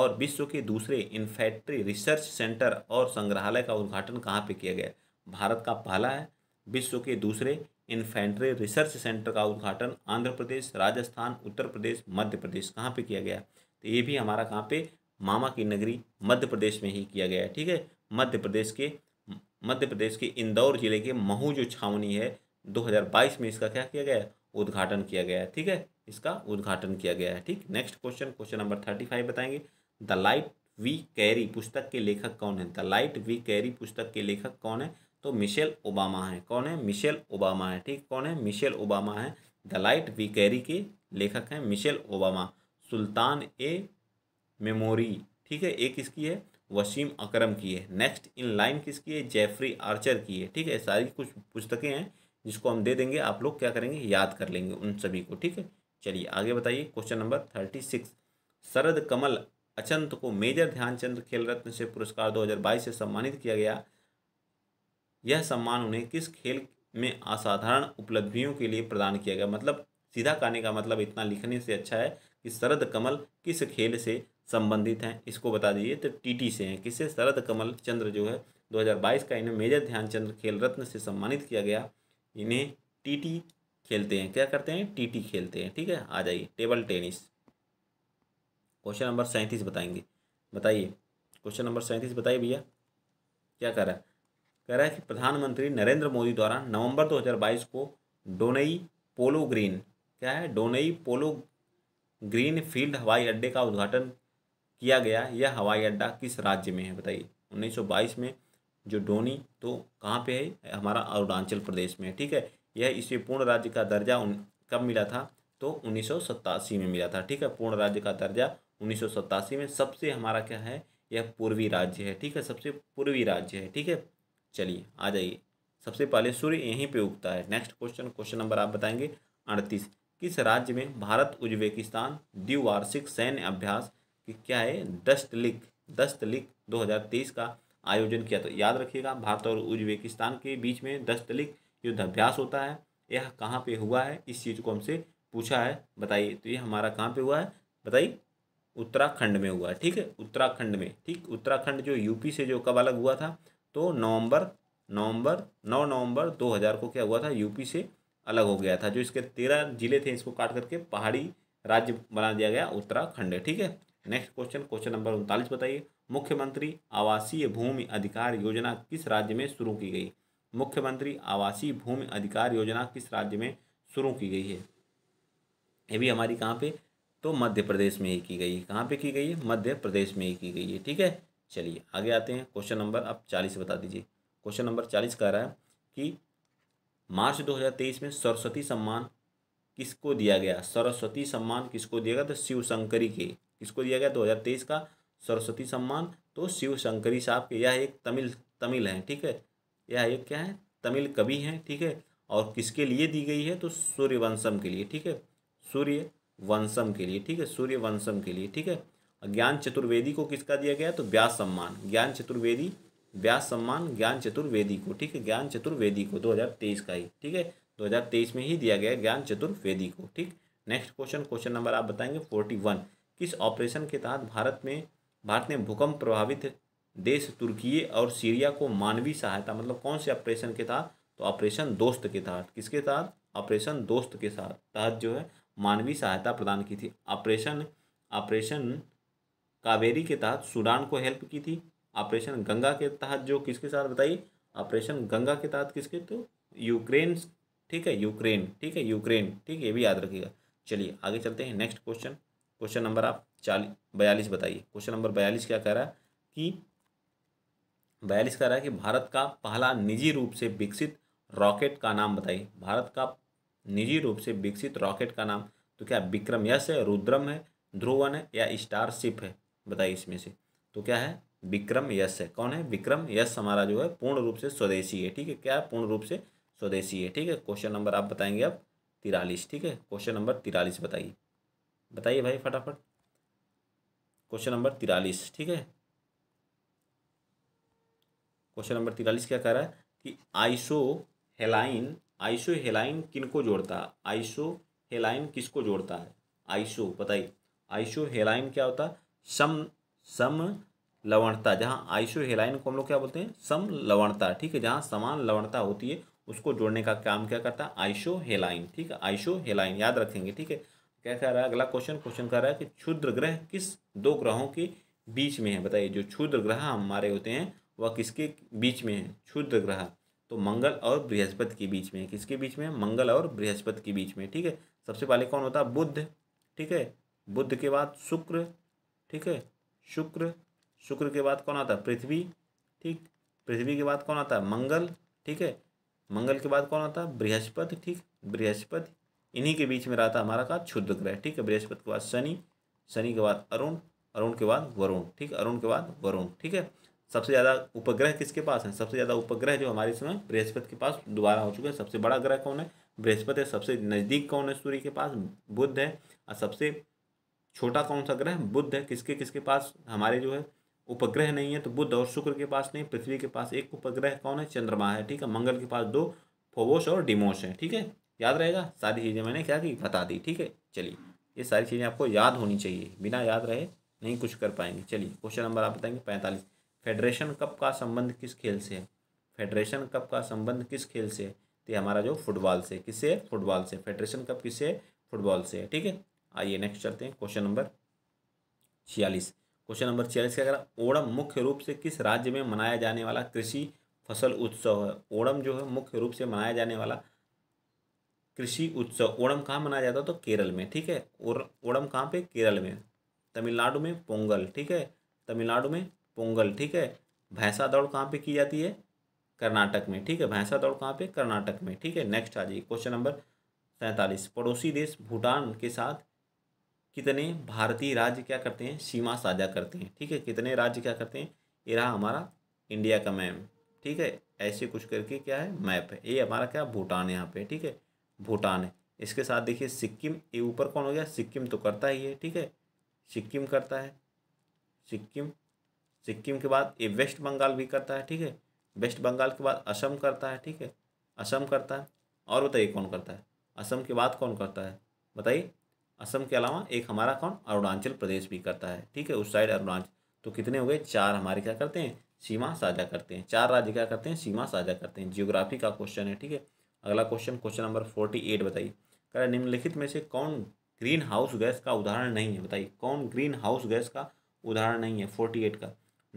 और विश्व के दूसरे इन्फैक्ट्री रिसर्च सेंटर और संग्रहालय का उद्घाटन कहाँ पे किया गया भारत का पहला है विश्व के दूसरे इन्फेंट्री रिसर्च सेंटर का उद्घाटन आंध्र प्रदेश राजस्थान उत्तर प्रदेश मध्य प्रदेश कहाँ पे किया गया तो ये भी हमारा कहाँ पे मामा की नगरी मध्य प्रदेश में ही किया गया ठीक है मध्य प्रदेश के मध्य प्रदेश के इंदौर जिले के महू जो छावनी है 2022 में इसका क्या किया गया उद्घाटन किया गया ठीक है इसका उद्घाटन किया गया है ठीक next question question number thirty five बताएंगे द लाइट वी कैरी पुस्तक के लेखक कौन है द लाइट वी कैरी पुस्तक के लेखक कौन है तो मिशेल ओबामा है कौन है मिशेल ओबामा है ठीक कौन है मिशेल ओबामा है द लाइट वी कैरी के लेखक हैं Michelle Obama Sultan a memory ठीक है एक किसकी है वसीम अकरम की है नेक्स्ट इन लाइन किसकी है जेफरी आर्चर की है ठीक है सारी कुछ पुस्तकें हैं जिसको हम दे देंगे आप लोग क्या करेंगे याद कर लेंगे उन सभी को ठीक है चलिए आगे बताइए question number thirty six Sharath Kamal Achanta को मेजर ध्यानचंद खेल रत्न से पुरस्कार दो हजार बाईस से सम्मानित किया गया यह सम्मान उन्हें किस खेल में असाधारण उपलब्धियों के लिए प्रदान किया गया मतलब सीधा कहने का मतलब इतना लिखने से अच्छा है कि शरद कमल किस खेल से संबंधित हैं इसको बता दीजिए तो टीटी से हैं किससे शरद कमल चंद्र जो है 2022 का इन्हें मेजर ध्यानचंद्र खेल रत्न से सम्मानित किया गया इन्हें टीटी खेलते हैं क्या करते हैं टीटी खेलते हैं ठीक है आ जाइए टेबल टेनिस क्वेश्चन नंबर सैंतीस बताएंगे बताइए क्वेश्चन नंबर सैंतीस बताइए भैया क्या कर रहा है कह रहा है कि प्रधानमंत्री नरेंद्र मोदी द्वारा नवंबर 2022 को डोनई पोलो ग्रीन क्या है डोनई पोलो ग्रीन फील्ड हवाई अड्डे का उद्घाटन किया गया यह हवाई अड्डा किस राज्य में है बताइए 1922 में जो डोनी तो कहाँ पे है हमारा अरुणाचल प्रदेश में ठीक है यह इसे पूर्ण राज्य का दर्जा कब मिला था तो उन्नीस में मिला था ठीक है पूर्ण राज्य का दर्जा उन्नीस में सबसे हमारा क्या है यह पूर्वी राज्य है ठीक है सबसे पूर्वी राज्य है ठीक है चलिए आ जाइए सबसे पहले सूर्य यहीं पे उगता है नेक्स्ट क्वेश्चन क्वेश्चन नंबर आप बताएंगे अड़तीस किस राज्य में भारत उज्बेकिस्तान द्विवार्षिक सैन्य अभ्यास की क्या है दस्त लिख दस्त लिख दो का आयोजन किया तो याद रखिएगा भारत और उज्बेकिस्तान के बीच में दस्तलिक युद्धाभ्यास होता है यह कहाँ पे हुआ है इस चीज़ को हमसे पूछा है बताइए तो ये हमारा कहाँ पे हुआ है बताइए उत्तराखंड में हुआ है ठीक है उत्तराखंड में ठीक उत्तराखंड जो यूपी से जो कब अलग हुआ था तो नवंबर नवंबर नौ नवंबर 2000 को क्या हुआ था यूपी से अलग हो गया था जो इसके तेरह जिले थे इसको काट करके पहाड़ी राज्य बना दिया गया उत्तराखंड ठीक है नेक्स्ट क्वेश्चन क्वेश्चन नंबर उनतालीस बताइए मुख्यमंत्री आवासीय भूमि अधिकार योजना किस राज्य में शुरू की गई मुख्यमंत्री आवासीय भूमि अधिकार योजना किस राज्य में शुरू की गई है ये भी हमारी कहाँ पे तो मध्य प्रदेश में ही की गई है कहाँ पे की गई है मध्य प्रदेश में ही की गई है ठीक है चलिए आगे आते हैं क्वेश्चन नंबर आप चालीस बता दीजिए क्वेश्चन नंबर चालीस कह रहा है कि मार्च तेईस में सरस्वती सम्मान किसको दिया गया सरस्वती सम्मान किसको दिया गया तो शिव शंकरी के किसको दिया गया 2023 का सरस्वती सम्मान तो शिव शंकरी साहब के यह एक तमिल तमिल हैं ठीक है यह एक क्या है तमिल कवि हैं ठीक है और किसके लिए दी गई है तो सूर्यवंशम के लिए ठीक है सूर्य वंशम के लिए ठीक है सूर्य वंशम के लिए ठीक है ज्ञान चतुर्वेदी को किसका दिया गया तो व्यास सम्मान ज्ञान चतुर्वेदी व्यास सम्मान ज्ञान चतुर्वेदी को ठीक है ज्ञान चतुर्वेदी को 2023 का ही ठीक है 2023 में ही दिया गया ज्ञान चतुर्वेदी को ठीक नेक्स्ट क्वेश्चन क्वेश्चन नंबर आप बताएंगे फोर्टी वन किस ऑपरेशन के तहत भारत में भारत ने भूकंप प्रभावित देश तुर्की और सीरिया को मानवीय सहायता मतलब कौन से ऑपरेशन के तहत तो ऑपरेशन दोस्त के तहत किसके तहत ऑपरेशन दोस्त के साथ तहत जो है मानवीय सहायता प्रदान की थी ऑपरेशन ऑपरेशन कावेरी के तहत सूडान को हेल्प की थी ऑपरेशन गंगा के तहत जो किसके साथ बताइए ऑपरेशन गंगा के तहत किसके तो यूक्रेन ठीक है यूक्रेन ठीक है यूक्रेन ठीक है ये भी याद रखिएगा चलिए आगे चलते हैं नेक्स्ट क्वेश्चन क्वेश्चन नंबर आप चालीस बयालीस बताइए क्वेश्चन नंबर बयालीस क्या कह रहा है कि बयालीस कह रहा है कि भारत का पहला निजी रूप से विकसित रॉकेट का नाम बताइए भारत का निजी रूप से विकसित रॉकेट का नाम तो क्या विक्रम यश है रुद्रम है ध्रुवन है या स्टारशिप है बताइए इसमें से तो क्या है विक्रम यश है कौन है विक्रम यश हमारा जो है पूर्ण रूप से स्वदेशी है ठीक है क्या है पूर्ण रूप से स्वदेशी है ठीक है क्वेश्चन नंबर आप बताएंगे अब तिरालीस ठीक है क्वेश्चन नंबर तिरालीस बताइए बताइए भाई फटाफट क्वेश्चन नंबर तिरालीस ठीक है क्वेश्चन नंबर तिरालीस क्या कह रहा है कि आइसो हेलाइन आइसो हेलाइन किन को जोड़ता है आइसो हेलाइन किसको जोड़ता है आइसो बताइए आइसो हेलाइन क्या होता है सम सम लवणता जहाँ हेलाइन को हम लोग क्या बोलते हैं सम लवणता ठीक है जहाँ समान लवणता होती है उसको जोड़ने का काम क्या करता है हेलाइन ठीक है हेलाइन याद रखेंगे ठीक है क्या कह रहा है अगला क्वेश्चन क्वेश्चन कह रहा है कि क्षुद्र ग्रह किस दो ग्रहों के बीच में है बताइए जो क्षुद्र ग्रह हमारे होते हैं वह किसके बीच में है क्षुद्र ग्रह तो मंगल और बृहस्पति के बीच में किसके बीच में मंगल और बृहस्पति के बीच में ठीक है सबसे पहले कौन होता है बुद्ध ठीक है बुद्ध के बाद शुक्र ठीक है शुक्र शुक्र के बाद कौन आता है पृथ्वी ठीक पृथ्वी के बाद कौन आता है मंगल ठीक है मंगल के बाद कौन आता है बृहस्पति ठीक बृहस्पति इन्हीं के बीच में रहता हमारा का क्षुद्र ग्रह ठीक है बृहस्पति के बाद शनि शनि के बाद अरुण अरुण के बाद वरुण ठीक अरुण के बाद वरुण ठीक है सबसे ज़्यादा उपग्रह किसके पास है सबसे ज़्यादा उपग्रह जो हमारे समय बृहस्पति के पास दोबारा हो चुके हैं सबसे बड़ा ग्रह कौन है बृहस्पति है सबसे नज़दीक कौन है सूर्य के पास बुद्ध है और सबसे छोटा कौन सा ग्रह बुद्ध है किसके किसके पास हमारे जो है उपग्रह नहीं है तो बुद्ध और शुक्र के पास नहीं पृथ्वी के पास एक उपग्रह कौन है चंद्रमा है ठीक है मंगल के पास दो फोवोश और डिमोस है ठीक है याद रहेगा सारी चीज़ें मैंने क्या की बता दी ठीक है चलिए ये सारी चीज़ें आपको याद होनी चाहिए बिना याद रहे नहीं कुछ कर पाएंगे चलिए क्वेश्चन नंबर आप बताएंगे पैंतालीस फेडरेशन कप का संबंध किस खेल से है फेडरेशन कप का संबंध किस खेल से है तो हमारा जो फुटबॉल से किससे फुटबॉल से फेडरेशन कप किससे फुटबॉल से है ठीक है आइए नेक्स्ट चलते हैं क्वेश्चन नंबर छियालीस क्वेश्चन नंबर छियालीस क्या करा ओणम मुख्य रूप से किस राज्य में मनाया जाने वाला कृषि फसल उत्सव है ओणम जो है मुख्य रूप से मनाया जाने वाला कृषि उत्सव ओणम कहाँ मनाया जाता है तो केरल में ठीक है और ओणम कहाँ पे केरल में तमिलनाडु में पोंगल ठीक है तमिलनाडु में पोंगल ठीक है भैंसा दौड़ कहाँ पे की जाती है कर्नाटक में ठीक है भैंसा दौड़ कहाँ पे कर्नाटक में ठीक है नेक्स्ट आ जाइए क्वेश्चन नंबर सैंतालीस पड़ोसी देश भूटान के साथ कितने भारतीय राज्य क्या करते हैं सीमा साझा करते हैं ठीक है कितने राज्य क्या करते हैं ये रहा हमारा इंडिया का मैप ठीक है ऐसे कुछ करके क्या है मैप है ये हमारा क्या भूटान यहाँ पे ठीक है भूटान है इसके साथ देखिए सिक्किम ये ऊपर कौन हो गया सिक्किम तो करता ही है ठीक है सिक्किम करता है सिक्किम सिक्किम के बाद ये वेस्ट बंगाल भी करता है ठीक है वेस्ट बंगाल के बाद असम करता है ठीक है असम करता है और बताइए कौन करता है असम के बाद कौन करता है बताइए असम के अलावा एक हमारा कौन अरुणाचल प्रदेश भी करता है ठीक है उस साइड अरुणाचल तो कितने हो गए चार हमारे क्या करते हैं सीमा साझा करते हैं चार राज्य क्या करते हैं सीमा साझा करते हैं जियोग्राफी का क्वेश्चन है ठीक है अगला question question number forty eight बताइए क्या निम्नलिखित में से कौन ग्रीन हाउस गैस का उदाहरण नहीं है बताइए कौन ग्रीन हाउस गैस का उदाहरण नहीं है फोर्टी एट का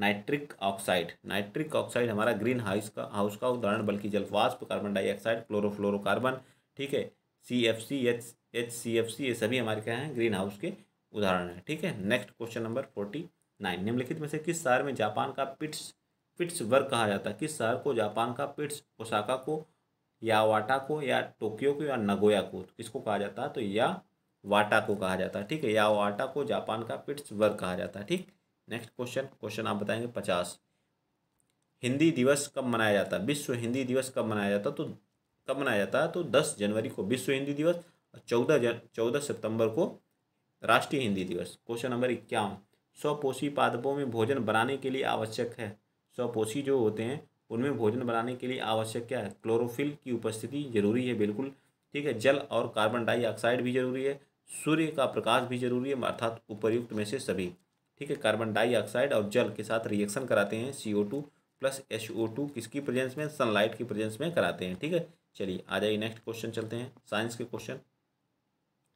नाइट्रिक ऑक्साइड नाइट्रिक ऑक्साइड हमारा ग्रीन हाउस का हाउस का उदाहरण बल्कि जलवाष्प कार्बन डाइऑक्साइड क्लोरोफ्लोरोकार्बन ठीक है C F C H H C F C ये सभी हमारे क्या हैं ग्रीन हाउस के उदाहरण हैं ठीक है next question number forty nine निम्नलिखित में से किस शहर में जापान का पिट्स पिट्स वर्ग कहा जाता है किस शहर को जापान का पिट्स ओसाका को या वाटा को या टोक्यो को या नगोया को तो किसको कहा जाता है तो या वाटा को कहा जाता है ठीक है या वाटा को जापान का पिट्स वर्ग कहा जाता है ठीक नेक्स्ट क्वेश्चन क्वेश्चन आप बताएंगे पचास हिंदी दिवस कब मनाया जाता है विश्व हिंदी दिवस कब मनाया जाता है तो कब मनाया जाता है तो दस जनवरी को विश्व हिंदी दिवस चौदह जन चौदह सितंबर को राष्ट्रीय हिंदी दिवस क्वेश्चन नंबर इक्यावन स्वपोषी पादपों में भोजन बनाने के लिए आवश्यक है स्वपोषी जो होते हैं उनमें भोजन बनाने के लिए आवश्यक क्या है क्लोरोफिल की उपस्थिति जरूरी है बिल्कुल ठीक है जल और कार्बन डाइऑक्साइड भी जरूरी है सूर्य का प्रकाश भी जरूरी है अर्थात उपयुक्त में से सभी ठीक है कार्बन डाइऑक्साइड और जल के साथ रिएक्शन कराते हैं C O two plus H O two किसकी प्रेजेंस में सनलाइट की प्रेजेंस में कराते हैं ठीक है चलिए आ जाइए नेक्स्ट क्वेश्चन चलते हैं साइंस के क्वेश्चन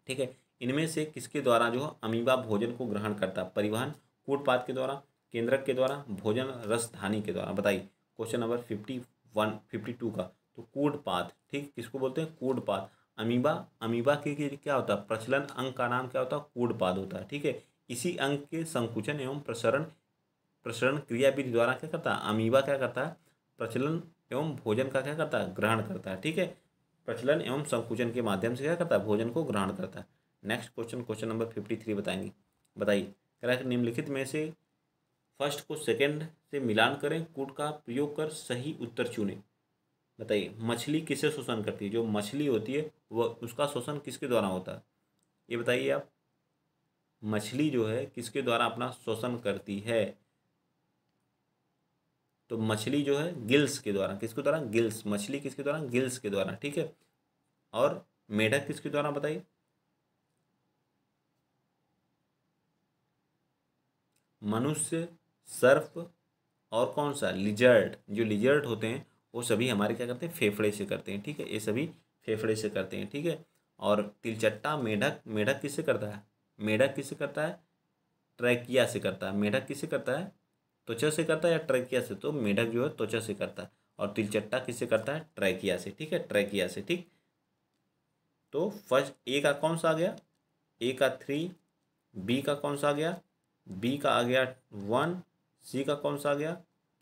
ठीक है इनमें से किसके द्वारा जो अमीबा भोजन को ग्रहण करता है परिवहन कूटपात के द्वारा केंद्रक के द्वारा भोजन रसधानी के द्वारा बताइए question number fifty one fifty two का तो कूटपात ठीक किसको बोलते हैं कूटपात अमीबा अमीबा के, के क्या होता है प्रचलन अंग का नाम क्या होता है कूटपात होता है ठीक है इसी अंग के संकुचन एवं प्रसरण प्रसरण क्रियाविधि द्वारा क्या करता है अमीबा क्या करता है प्रचलन एवं भोजन का क्या करता है ग्रहण करता है ठीक है प्रचलन एवं संकुचन के माध्यम से क्या करता है भोजन को ग्रहण करता है next question question number fifty three बताएंगे बताइए कह रहा निम्नलिखित में से फर्स्ट को सेकंड से मिलान करें कूट का प्रयोग कर सही उत्तर चुने बताइए मछली किसे शोषण करती है जो मछली होती है वह उसका शोषण किसके द्वारा होता है ये बताइए आप मछली जो है किसके द्वारा अपना शोषण करती है तो मछली जो है गिल्स के द्वारा किसके द्वारा गिल्स मछली किसके द्वारा गिल्स के द्वारा ठीक है और मेढक किसके द्वारा बताइए मनुष्य सर्फ और कौन सा लिजर्ट जो लिजर्ट होते हैं वो सभी हमारे क्या करते हैं फेफड़े से करते हैं ठीक है ये सभी फेफड़े से करते हैं ठीक है और तिलचट्टा मेढक मेढक किससे करता है मेढक किससे करता है ट्रैकिया से करता है मेढक किससे करता है त्वचा से करता है या ट्रैकिया से तो मेढक जो है त्वचा से करता है और तिलचट्टा किससे करता है ट्रैकिया से ठीक है ट्रैकिया से ठीक तो फर्स्ट ए का कौन सा आ गया ए का थ्री बी का कौन सा आ गया बी का आ गया वन सी का कौन सा आ गया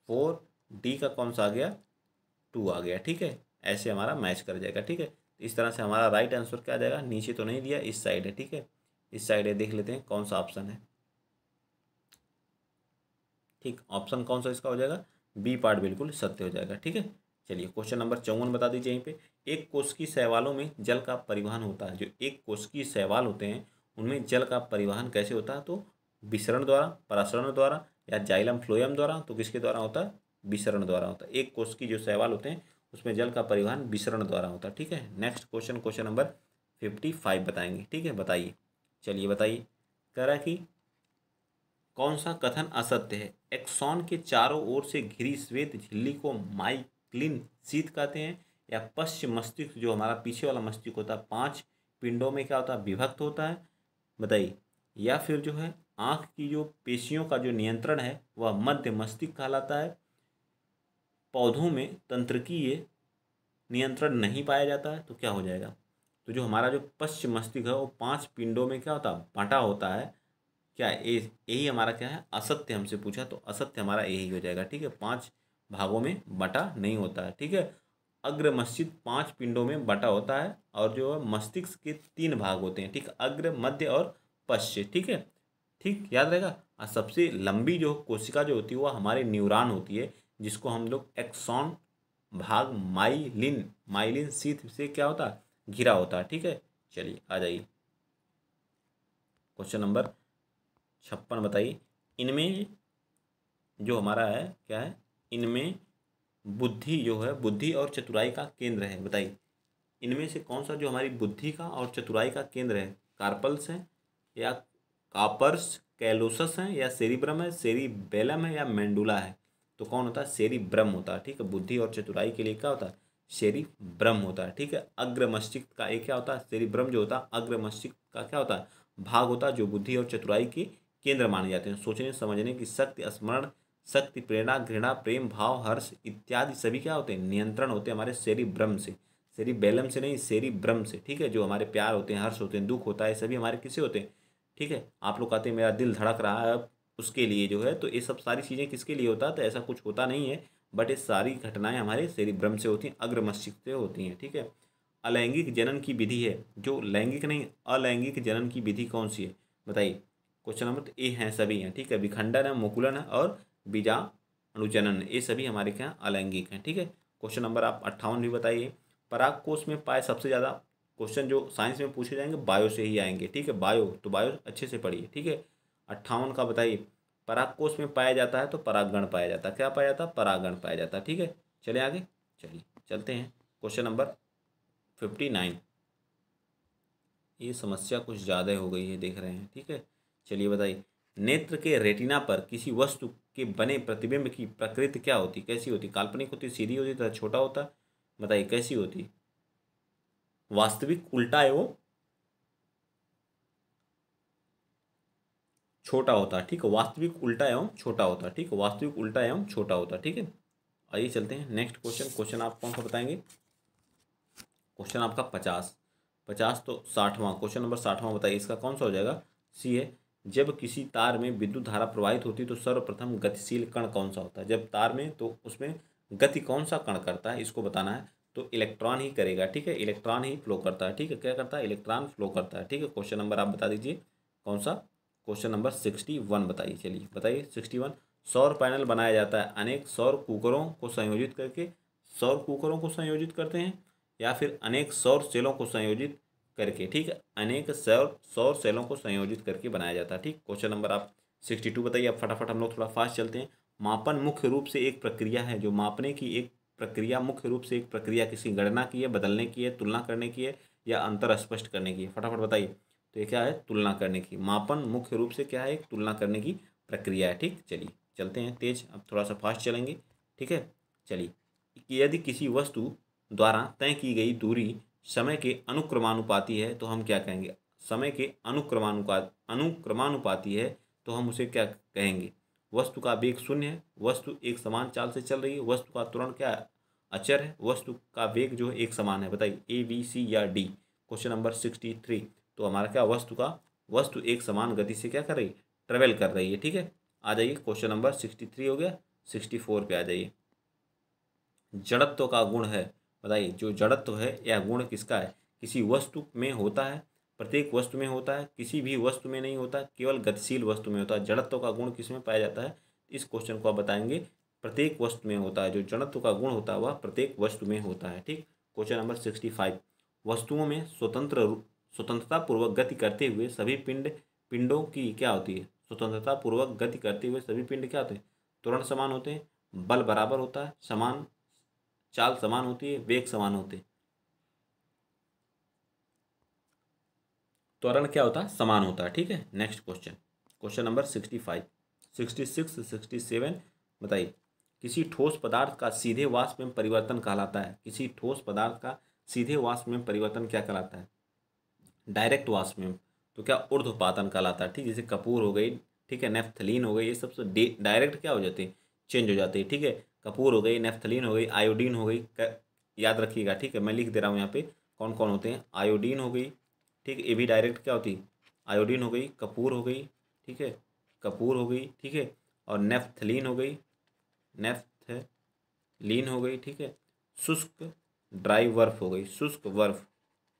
फोर डी का कौन सा आ गया टू आ गया ठीक है ऐसे हमारा मैच कर जाएगा ठीक है इस तरह से हमारा राइट आंसर क्या आ जाएगा नीचे तो नहीं दिया इस साइड है ठीक है इस साइड है देख लेते हैं कौन सा ऑप्शन है ठीक ऑप्शन कौन सा इसका हो जाएगा बी पार्ट बिल्कुल सत्य हो जाएगा ठीक है चलिए क्वेश्चन नंबर चौवन बता दीजिए यहीं पे एक की सहवालों में जल का परिवहन होता है जो एक की सहवाल होते हैं उनमें जल का परिवहन कैसे होता है तो विसरण द्वारा परासरण द्वारा या जाइलम फ्लोयम द्वारा तो किसके द्वारा होता है विसरण द्वारा होता है एक की जो सहवाल होते हैं उसमें जल का परिवहन विसरण द्वारा होता है ठीक है next question question number fifty five बताएंगे ठीक है बताइए चलिए बताइए कह रहा है कि कौन सा कथन असत्य है एक्सॉन के चारों ओर से घिरी श्वेत झिल्ली को माइक्लिन शीत कहते हैं या पश्चिम मस्तिष्क जो हमारा पीछे वाला मस्तिष्क होता है पाँच पिंडों में क्या होता है विभक्त होता है बताइए या फिर जो है आँख की जो पेशियों का जो नियंत्रण है वह मध्य मस्तिष्क कहलाता है पौधों में तंत्रकीय नियंत्रण नहीं पाया जाता है तो क्या हो जाएगा तो जो हमारा जो पश्चिम मस्तिष्क है वो पांच पिंडों में क्या होता है बांटा होता है क्या ए यही हमारा क्या है असत्य हमसे पूछा तो असत्य हमारा यही हो जाएगा ठीक है पाँच भागों में बटा नहीं होता है ठीक है अग्र मस्जिद पाँच पिंडों में बटा होता है और जो है मस्तिष्क के तीन भाग होते हैं ठीक अग्र मध्य और पश्चिम ठीक है ठीक याद रहेगा और सबसे लंबी जो कोशिका जो होती है वह हमारे न्यूरान होती है जिसको हम लोग एक्सॉन भाग माइलिन माइलिन सीथ से क्या होता घिरा होता है ठीक है चलिए आ जाइए क्वेश्चन नंबर छप्पन बताइए इनमें जो हमारा है क्या है इनमें बुद्धि जो है बुद्धि और चतुराई का केंद्र है बताइए इनमें से कौन सा जो हमारी बुद्धि का और चतुराई का केंद्र है कार्पल्स है या कापर्स कैलोसस है या सेरीब्रम है बेलम है या मैंडूला है तो कौन होता है ब्रह्म होता है ठीक है बुद्धि और चतुराई के लिए क्या होता है शेरी ब्रह्म होता है ठीक है अग्र मस्तिष्क का एक क्या होता है शेरी ब्रह्म जो होता है अग्र मस्तिष्क का क्या होता है भाग होता है जो बुद्धि और चतुराई की केंद्र माने जाते हैं सोचने समझने की शक्ति स्मरण शक्ति प्रेरणा घृणा प्रेम भाव हर्ष इत्यादि सभी क्या होते हैं नियंत्रण होते हैं हमारे शेरी ब्रह्म से शेरी बैलम से नहीं शेरी ब्रह्म से ठीक है जो हमारे प्यार होते हैं हर्ष होते हैं दुख होता है सभी हमारे किसे होते हैं ठीक है आप लोग कहते हैं मेरा दिल धड़क रहा है उसके लिए जो है तो ये सब सारी चीज़ें किसके लिए होता है तो ऐसा कुछ होता नहीं है बट ये सारी घटनाएं हमारे शेरी ब्रह्म से होती हैं अग्र मस्जिद से होती हैं ठीक है अलैंगिक जनन की विधि है जो लैंगिक नहीं अलैंगिक जनन की विधि कौन सी है बताइए क्वेश्चन नंबर ए हैं सभी हैं ठीक है विखंडन है मुकुलन है और बीजा अनुजनन ये सभी हमारे क्या अलैंगिक हैं ठीक है क्वेश्चन नंबर आप अट्ठावन भी बताइए पराग कोष में पाए सबसे ज़्यादा क्वेश्चन जो साइंस में पूछे जाएंगे बायो से ही आएंगे ठीक है बायो तो बायो अच्छे से पढ़िए ठीक है अट्ठावन का बताइए पराग कोष में पाया जाता है तो परागण पाया जाता है क्या पाया जाता है परागण पाया जाता है ठीक है चले आगे चलिए चलते हैं क्वेश्चन नंबर फिफ्टी नाइन ये समस्या कुछ ज़्यादा हो गई है देख रहे हैं ठीक है चलिए बताइए नेत्र के रेटिना पर किसी वस्तु के बने प्रतिबिंब की प्रकृति क्या होती कैसी होती काल्पनिक होती सीधी होती तथा छोटा होता बताइए कैसी होती वास्तविक उल्टा वो छोटा होता ठीक है वास्तविक उल्टा एवं छोटा होता ठीक है वास्तविक उल्टा एवं छोटा होता ठीक है आइए चलते हैं नेक्स्ट क्वेश्चन क्वेश्चन आप कौन सा बताएंगे क्वेश्चन आपका पचास पचास तो साठवां क्वेश्चन नंबर साठवां बताइए इसका कौन सा हो जाएगा सी है जब किसी तार में विद्युत धारा प्रवाहित होती है तो सर्वप्रथम गतिशील कण कौन सा होता है जब तार में तो उसमें गति कौन सा कण करता है इसको बताना है तो इलेक्ट्रॉन ही करेगा ठीक है इलेक्ट्रॉन ही फ्लो करता है ठीक है क्या करता है इलेक्ट्रॉन फ्लो करता है ठीक है क्वेश्चन नंबर आप बता दीजिए कौन सा क्वेश्चन नंबर सिक्सटी वन बताइए चलिए बताइए सिक्सटी वन सौर पैनल बनाया जाता है अनेक सौर कुकरों को संयोजित करके सौर कुकरों को संयोजित करते हैं या फिर अनेक सौर सेलों को संयोजित करके ठीक है अनेक सौर सौर सेलों को संयोजित करके बनाया जाता है ठीक क्वेश्चन नंबर आप सिक्सटी टू बताइए आप फटाफट हम लोग थोड़ा फास्ट चलते हैं मापन मुख्य रूप से एक प्रक्रिया है जो मापने की एक प्रक्रिया मुख्य रूप से एक प्रक्रिया किसी गणना की है बदलने की है तुलना करने की है या अंतर स्पष्ट करने की है फटाफट बताइए तो ये क्या है तुलना करने की मापन मुख्य रूप से क्या है एक तुलना करने की प्रक्रिया है ठीक चलिए चलते हैं तेज अब थोड़ा सा फास्ट चलेंगे ठीक है चलिए कि यदि किसी वस्तु द्वारा तय की गई दूरी समय के अनुक्रमानुपाती है तो हम क्या कहेंगे समय के अनुक्रमानुपा अनुक्रमानुपाती है तो हम उसे क्या कहेंगे वस्तु का वेग शून्य है वस्तु एक समान चाल से चल रही है वस्तु का तुरंत क्या अचर है वस्तु का वेग जो है एक समान है बताइए ए बी सी या D question number sixty three तो हमारा क्या वस्तु का वस्तु एक समान गति से क्या कर रही है ट्रेवल कर रही है ठीक है आ जाइए क्वेश्चन नंबर सिक्सटी थ्री हो गया सिक्सटी फोर पे आ जाइए जड़त्व का गुण है बताइए जो जड़त्व तो है या गुण किसका है किसी वस्तु में होता है प्रत्येक वस्तु में होता है किसी भी वस्तु में नहीं होता केवल गतिशील वस्तु में होता है जड़त्व का गुण किस में पाया जाता है इस क्वेश्चन को आप बताएंगे प्रत्येक वस्तु में होता है जो जड़त्व का गुण होता है वह प्रत्येक वस्तु में होता है ठीक क्वेश्चन नंबर सिक्सटी फाइव वस्तुओं में स्वतंत्र स्वतंत्रतापूर्वक गति करते हुए सभी पिंड पिंडों की क्या होती है स्वतंत्रतापूर्वक गति करते हुए सभी पिंड क्या होते हैं तुरंत समान होते हैं बल बराबर होता है समान चाल समान होती है वेग समान होते त्वरण क्या होता है समान होता है ठीक है next question question number sixty five sixty six sixty seven बताइए किसी ठोस पदार्थ का सीधे वाष्प में परिवर्तन कहलाता है किसी ठोस पदार्थ का सीधे वाष्प में परिवर्तन क्या कहलाता है डायरेक्ट वाष्प में तो क्या उत्पादन कहलाता है ठीक जैसे कपूर हो गई ठीक है नेफ्थलीन हो गई ये सब डायरेक्ट क्या हो जाते हैं चेंज हो जाते हैं ठीक है कपूर हो गई नेफ्थलीन हो गई आयोडीन हो गई याद रखिएगा ठीक है मैं लिख दे रहा हूँ यहाँ पे कौन कौन होते हैं आयोडीन हो गई ठीक है भी डायरेक्ट क्या होती आयोडीन हो गई कपूर हो गई ठीक है कपूर हो गई ठीक है और नेफ्थलीन हो गई नेफ्थलीन हो गई ठीक है शुष्क ड्राई वर्फ हो गई शुष्क वर्फ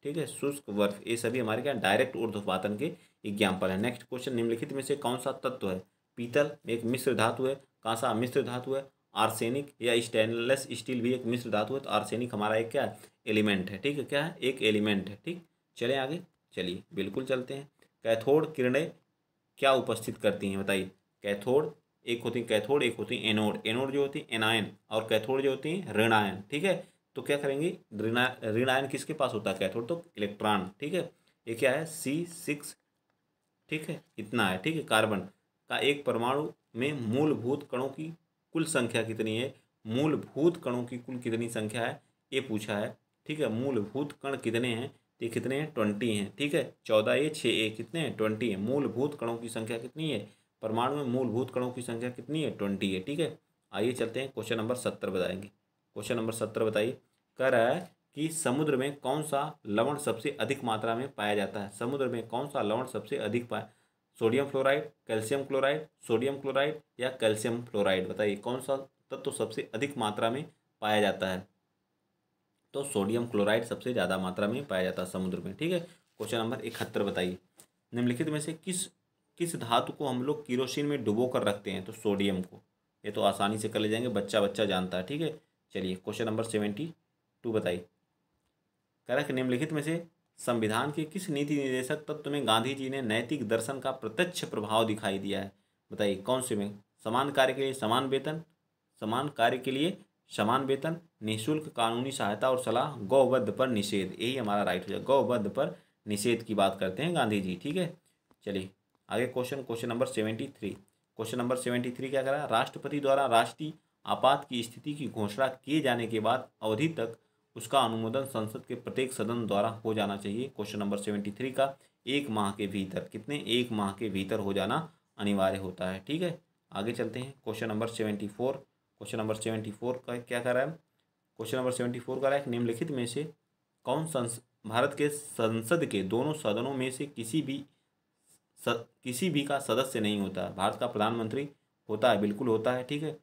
ठीक है शुष्क वर्फ ये सभी हमारे क्या डायरेक्ट ऊर्ध्वपातन के एग्जाम्पल है नेक्स्ट क्वेश्चन निम्नलिखित में से कौन सा तत्व है पीतल एक मिश्र धातु है कांसा मिश्र धातु है आर्सेनिक या स्टेनलेस स्टील भी एक मिश्र धातु है तो आर्सेनिक हमारा एक क्या है एलिमेंट है ठीक है क्या है एक एलिमेंट है ठीक चले आगे चलिए बिल्कुल चलते हैं कैथोड किरणें क्या उपस्थित करती हैं बताइए कैथोड एक होती है कैथोड एक होती है एनोड एनोड जो होती है एनायन और कैथोड जो होती है ऋणायन ठीक है तो क्या करेंगे ऋणायन किसके पास होता है कैथोड तो इलेक्ट्रॉन ठीक है ये क्या है सी सिक्स ठीक है इतना है ठीक है कार्बन का एक परमाणु में मूलभूत कणों की कुल संख्या कितनी है मूलभूत कणों की कुल कितनी संख्या है ये पूछा है ठीक है मूलभूत कण कितने हैं ये कितने हैं ट्वेंटी हैं ठीक है चौदह ए छः ए कितने हैं ट्वेंटी है मूलभूत कणों की संख्या कितनी है परमाणु में मूलभूत कणों की संख्या कितनी है ट्वेंटी है ठीक है आइए चलते हैं क्वेश्चन नंबर सत्तर बताएंगे क्वेश्चन नंबर सत्तर बताइए कह रहा है कि समुद्र में कौन सा लवण सबसे अधिक मात्रा में पाया जाता है समुद्र में कौन सा लवण सबसे अधिक पाया sodium fluoride calcium chloride sodium chloride या कैल्शियम फ्लोराइड बताइए कौन सा तत्व तो सबसे अधिक मात्रा में पाया जाता है तो सोडियम क्लोराइड सबसे ज़्यादा मात्रा में पाया जाता है समुद्र में ठीक है क्वेश्चन नंबर इकहत्तर बताइए निम्नलिखित में से किस किस धातु को हम लोग किरोसिन में डुबो कर रखते हैं तो सोडियम को ये तो आसानी से कर ले जाएंगे बच्चा बच्चा जानता है ठीक है चलिए क्वेश्चन नंबर सेवेंटी टू बताइए कि निम्नलिखित में से संविधान के किस नीति निर्देशक तत्व में गांधी जी ने नैतिक दर्शन का प्रत्यक्ष प्रभाव दिखाई दिया है बताइए कौन से में समान कार्य के लिए समान वेतन समान कार्य के लिए समान वेतन निःशुल्क कानूनी सहायता और सलाह गौबद्ध पर निषेध यही हमारा राइट हो जाएगा गौबद्ध पर निषेध की बात करते हैं गांधी जी ठीक है चलिए आगे question question number seventy three question number seventy three क्या करा राष्ट्रपति द्वारा राष्ट्रीय आपात की स्थिति की घोषणा किए जाने के बाद अवधि तक उसका अनुमोदन संसद के प्रत्येक सदन द्वारा हो जाना चाहिए क्वेश्चन नंबर सेवेंटी थ्री का एक माह के भीतर कितने एक माह के भीतर हो जाना अनिवार्य होता है ठीक है आगे चलते हैं question number seventy four question number seventy four का क्या कर रहा है क्वेश्चन नंबर सेवेंटी फोर का रहा है निम्नलिखित में से कौन संस भारत के संसद के दोनों सदनों में से किसी भी स, किसी भी का सदस्य नहीं होता भारत का प्रधानमंत्री होता है बिल्कुल होता है ठीक है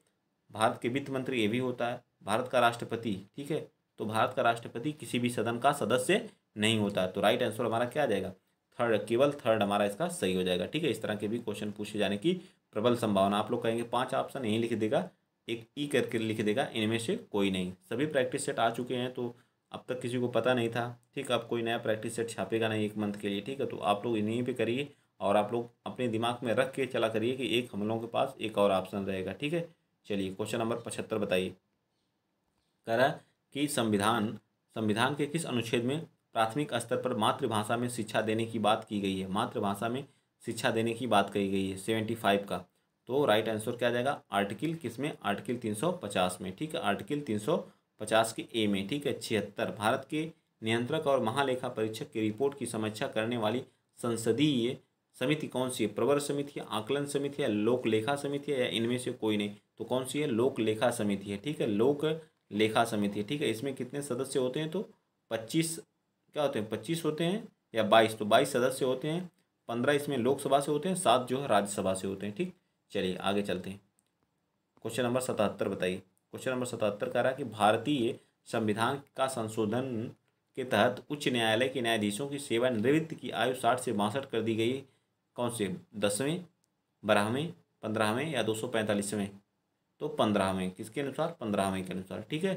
भारत के वित्त मंत्री ये भी होता है भारत का राष्ट्रपति ठीक है तो भारत का राष्ट्रपति किसी भी सदन का सदस्य नहीं होता तो राइट आंसर हमारा क्या आ जाएगा थर्ड केवल थर्ड हमारा इसका सही हो जाएगा ठीक है इस तरह के भी क्वेश्चन पूछे जाने की प्रबल संभावना आप लोग कहेंगे पांच ऑप्शन यहीं लिख देगा एक ई e करके लिख देगा इनमें से कोई नहीं सभी प्रैक्टिस सेट आ चुके हैं तो अब तक किसी को पता नहीं था ठीक है अब कोई नया प्रैक्टिस सेट छापेगा नहीं एक मंथ के लिए ठीक है तो आप लोग इन्हीं पे करिए और आप लोग अपने दिमाग में रख के चला करिए कि एक हम लोगों के पास एक और ऑप्शन रहेगा ठीक है चलिए क्वेश्चन नंबर पचहत्तर बताइए कह रहा है कि संविधान संविधान के किस अनुच्छेद में प्राथमिक स्तर पर मातृभाषा में शिक्षा देने की बात की गई है मातृभाषा में शिक्षा देने की बात कही गई है सेवेंटी फाइव का तो राइट आंसर क्या आ जाएगा आर्टिकल किस में आर्टिकल तीन सौ पचास में ठीक है आर्टिकल तीन सौ पचास के ए में ठीक है छिहत्तर भारत के नियंत्रक और महालेखा परीक्षक की रिपोर्ट की समीक्षा करने वाली संसदीय समिति कौन सी है प्रवर समिति है आकलन समिति है लोक लेखा समिति है या इनमें से कोई नहीं तो कौन सी है लोक लेखा समिति है ठीक है लोक लेखा समिति ठीक है इसमें कितने सदस्य होते हैं तो पच्चीस क्या होते हैं पच्चीस होते हैं या बाईस तो बाईस सदस्य होते हैं पंद्रह इसमें लोकसभा से होते हैं सात जो है राज्यसभा से होते हैं ठीक चलिए आगे चलते हैं क्वेश्चन नंबर सतहत्तर बताइए क्वेश्चन नंबर सतहत्तर कह रहा है कि भारतीय संविधान का संशोधन के तहत उच्च न्यायालय के न्यायाधीशों की सेवा निवृत्त की आयु साठ से बासठ कर दी गई कौन से दसवें बारहवें पंद्रहवें या दो सौ पैंतालीसवें तो पंद्रहवें किसके अनुसार पंद्रहवें के अनुसार ठीक है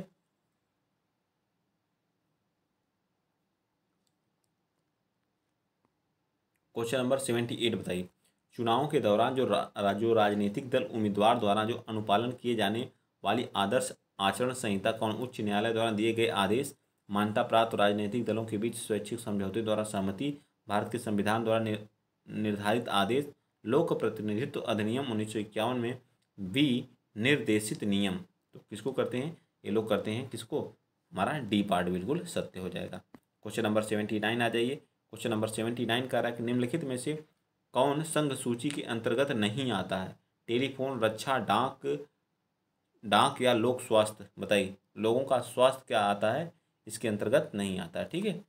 क्वेश्चन नंबर सेवेंटी एट बताइए चुनाव के दौरान जो रा, जो राजनीतिक दल उम्मीदवार द्वारा जो अनुपालन किए जाने वाली आदर्श आचरण संहिता कौन उच्च न्यायालय द्वारा दिए गए आदेश मान्यता प्राप्त राजनीतिक दलों के बीच स्वैच्छिक समझौते द्वारा सहमति भारत के संविधान द्वारा निर्धारित आदेश लोक प्रतिनिधित्व अधिनियम उन्नीस में भी निर्देशित नियम तो किसको करते हैं ये लोग करते हैं किसको हमारा डी पार्ट बिल्कुल सत्य हो जाएगा क्वेश्चन नंबर सेवेंटी नाइन आ जाइए क्वेश्चन नंबर सेवेंटी नाइन का रहा है कि निम्नलिखित में से कौन संघ सूची के अंतर्गत नहीं आता है टेलीफोन रक्षा डाक डाक या लोक स्वास्थ्य बताइए लोगों का स्वास्थ्य क्या आता है इसके अंतर्गत नहीं आता है ठीक है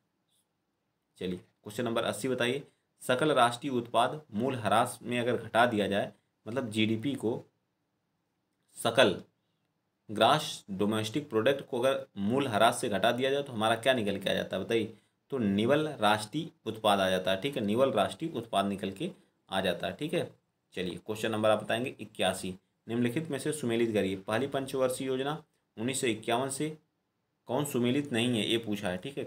चलिए क्वेश्चन नंबर अस्सी बताइए सकल राष्ट्रीय उत्पाद मूल ह्रास में अगर घटा दिया जाए मतलब जीडीपी को सकल ग्रास डोमेस्टिक प्रोडक्ट को अगर मूल हरास से घटा दिया जाए तो हमारा क्या निकल के आ जाता है बताइए तो निवल राष्ट्रीय उत्पाद आ जाता है ठीक है निवल राष्ट्रीय उत्पाद निकल के आ जाता है ठीक है चलिए क्वेश्चन नंबर आप बताएंगे इक्यासी निम्नलिखित में से सुमेलित करिए पहली पंचवर्षीय योजना उन्नीस सौ इक्यावन से कौन सुमेलित नहीं है ये पूछा है ठीक है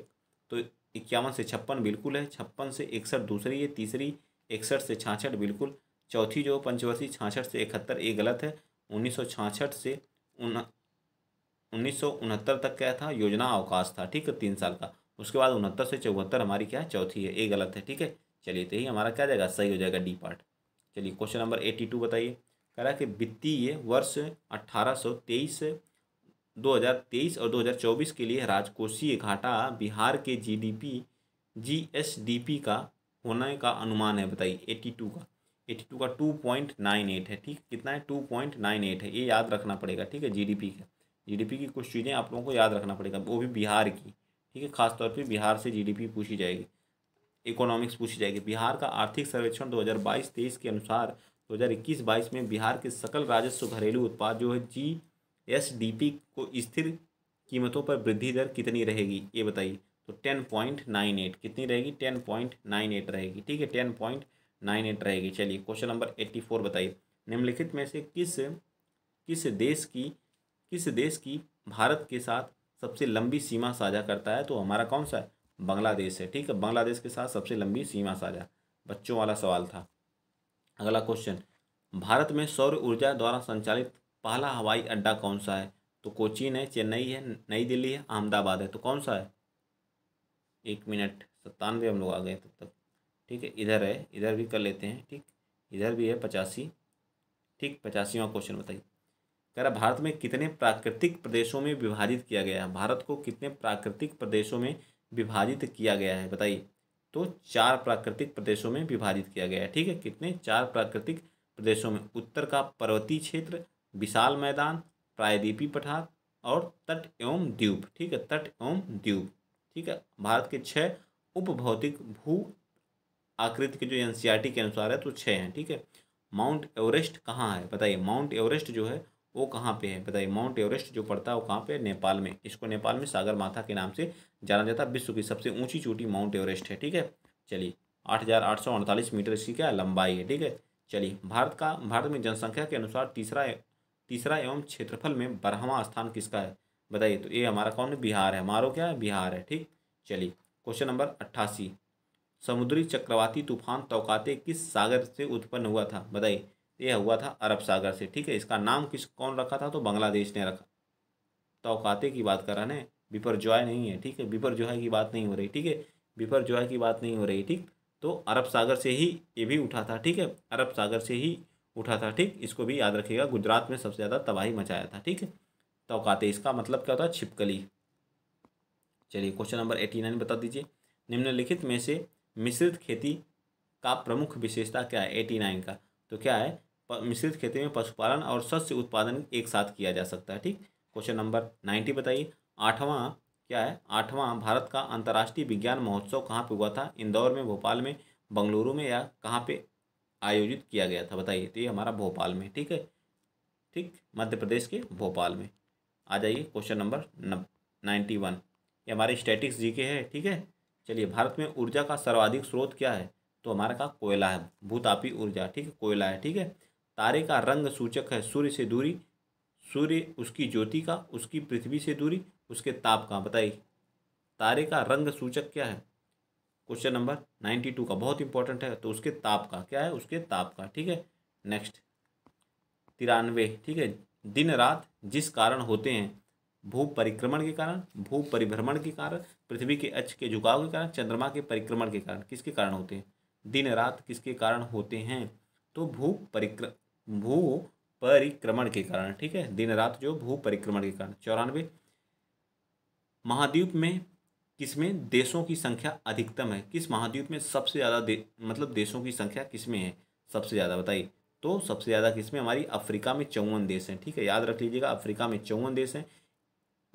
तो इक्यावन से छप्पन बिल्कुल है छप्पन से इकसठ दूसरी है तीसरी इकसठ से छाछठ बिल्कुल चौथी जो पंचवर्षीय छाछठ से इकहत्तर ये गलत है उन्नीस से उन्नीस तक क्या था योजना अवकाश था ठीक है तीन साल का उसके बाद उनहत्तर से चौहत्तर हमारी क्या है चौथी है ए गलत है ठीक है चलिए तो यही हमारा क्या जाएगा सही हो जाएगा डी पार्ट चलिए क्वेश्चन नंबर एट्टी टू बताइए कह रहा है कि वित्तीय वर्ष अट्ठारह सौ तेईस दो हज़ार तेईस और दो हज़ार चौबीस के लिए राजकोषीय घाटा बिहार के जीडीपी जीएसडीपी का होने का अनुमान है बताइए एट्टी टू का एटी टू का टू पॉइंट नाइन एट है ठीक कितना है टू पॉइंट नाइन एट है ये याद रखना पड़ेगा ठीक है जीडीपी का जीडीपी की कुछ चीज़ें आप लोगों को याद रखना पड़ेगा वो भी बिहार की ठीक है खासतौर पर बिहार से जी पूछी जाएगी इकोनॉमिक्स पूछी जाएगी बिहार का आर्थिक सर्वेक्षण दो हज़ार के अनुसार दो हज़ार में बिहार के सकल राजस्व घरेलू उत्पाद जो है जी एस डी पी को स्थिर कीमतों पर वृद्धि दर कितनी रहेगी ये बताइए तो टेन पॉइंट नाइन एट कितनी रहेगी टेन पॉइंट नाइन एट रहेगी ठीक है टेन पॉइंट नाइन एट रहेगी चलिए क्वेश्चन नंबर एट्टी फोर बताइए निम्नलिखित में से किस किस देश की किस देश की भारत के साथ सबसे लंबी सीमा साझा करता है तो हमारा कौन सा है बांग्लादेश है ठीक है बांग्लादेश के साथ सबसे लंबी सीमा साझा बच्चों वाला सवाल था अगला क्वेश्चन भारत में सौर ऊर्जा द्वारा संचालित पहला हवाई अड्डा कौन सा है तो कोचीन है चेन्नई है नई दिल्ली है अहमदाबाद है तो कौन सा है एक मिनट सत्तानवे हम लोग आ गए तब तक ठीक है इधर है इधर भी कर लेते हैं ठीक इधर भी है पचासी ठीक पचासीवा क्वेश्चन बताइए कह रहा भारत में कितने प्राकृतिक प्रदेशों में विभाजित किया गया है भारत को कितने प्राकृतिक प्रदेशों में विभाजित किया गया है बताइए तो चार प्राकृतिक प्रदेशों में विभाजित किया गया है ठीक है कितने चार प्राकृतिक प्रदेशों में उत्तर का पर्वतीय क्षेत्र विशाल मैदान प्रायद्वीपी पठार और तट एवं द्वीप ठीक है तट एवं द्वीप ठीक है भारत के छः उपभौतिक भू आकृति के जो एन के अनुसार है तो छः हैं ठीक है माउंट एवरेस्ट कहाँ है बताइए माउंट एवरेस्ट जो है वो कहाँ पे है बताइए माउंट एवरेस्ट जो पड़ता है वो कहाँ पे है नेपाल में इसको नेपाल में सागर माथा के नाम से जाना जाता है विश्व की सबसे ऊंची चोटी माउंट एवरेस्ट है ठीक है चलिए आठ हज़ार आठ सौ अड़तालीस मीटर इसकी क्या लंबाई है ठीक है चलिए भारत का भारत में जनसंख्या के अनुसार तीसरा तीसरा एवं क्षेत्रफल में बारहवा स्थान किसका है बताइए तो ये हमारा कौन है बिहार है हमारो क्या है बिहार है ठीक चलिए क्वेश्चन नंबर अट्ठासी समुद्री चक्रवाती तूफान तोकाते किस सागर से उत्पन्न हुआ था बताइए यह हुआ था अरब सागर से ठीक है इसका नाम किस कौन रखा था तो बांग्लादेश ने रखा तोकाते की बात कर रहा है बिपर जॉय नहीं है ठीक है बिपर जॉय की बात नहीं हो रही ठीक है बिपर जॉय की बात नहीं हो रही ठीक तो अरब सागर से ही ये भी उठा था ठीक है अरब सागर से ही उठा था ठीक इसको भी याद रखिएगा गुजरात में सबसे ज़्यादा तबाही मचाया था ठीक है तोकाते इसका मतलब क्या होता है छिपकली चलिए क्वेश्चन नंबर एटी नाइन बता दीजिए निम्नलिखित में से मिश्रित खेती का प्रमुख विशेषता क्या है एटी नाइन का तो क्या है मिश्रित खेती में पशुपालन और सस्य उत्पादन एक साथ किया जा सकता है ठीक क्वेश्चन नंबर नाइन्टी बताइए आठवां क्या है आठवां भारत का अंतर्राष्ट्रीय विज्ञान महोत्सव कहाँ पे हुआ था इंदौर में भोपाल में बंगलुरु में या कहाँ पे आयोजित किया गया था बताइए तो ये हमारा भोपाल में ठीक है ठीक मध्य प्रदेश के भोपाल में आ जाइए क्वेश्चन नंबर नाइन्टी वन ये हमारे स्टैटिक्स जी के है ठीक है चलिए भारत में ऊर्जा का सर्वाधिक स्रोत क्या है तो हमारे का कोयला है भूतापी ऊर्जा ठीक है कोयला है ठीक है तारे का रंग सूचक है सूर्य से दूरी सूर्य उसकी ज्योति का उसकी पृथ्वी से दूरी उसके ताप का बताइए तारे का रंग सूचक क्या है क्वेश्चन नंबर नाइन्टी टू का बहुत इंपॉर्टेंट है तो उसके ताप का क्या है उसके ताप का ठीक है नेक्स्ट तिरानवे ठीक है दिन रात जिस कारण होते हैं भू परिक्रमण के कारण भू परिभ्रमण के कारण पृथ्वी के अक्ष के झुकाव के कारण चंद्रमा के परिक्रमण के कारण किसके कारण होते हैं दिन रात किसके कारण होते हैं तो भू परिक्र भू परिक्रमण के कारण ठीक है दिन रात जो भू परिक्रमण के कारण चौरानवे महाद्वीप में किसमें देशों की संख्या अधिकतम है किस महाद्वीप में सबसे ज़्यादा दे, मतलब देशों की संख्या किसमें है सबसे ज़्यादा बताइए तो सबसे ज़्यादा किसमें हमारी अफ्रीका में चौवन देश हैं ठीक है याद रख लीजिएगा अफ्रीका में चौवन देश हैं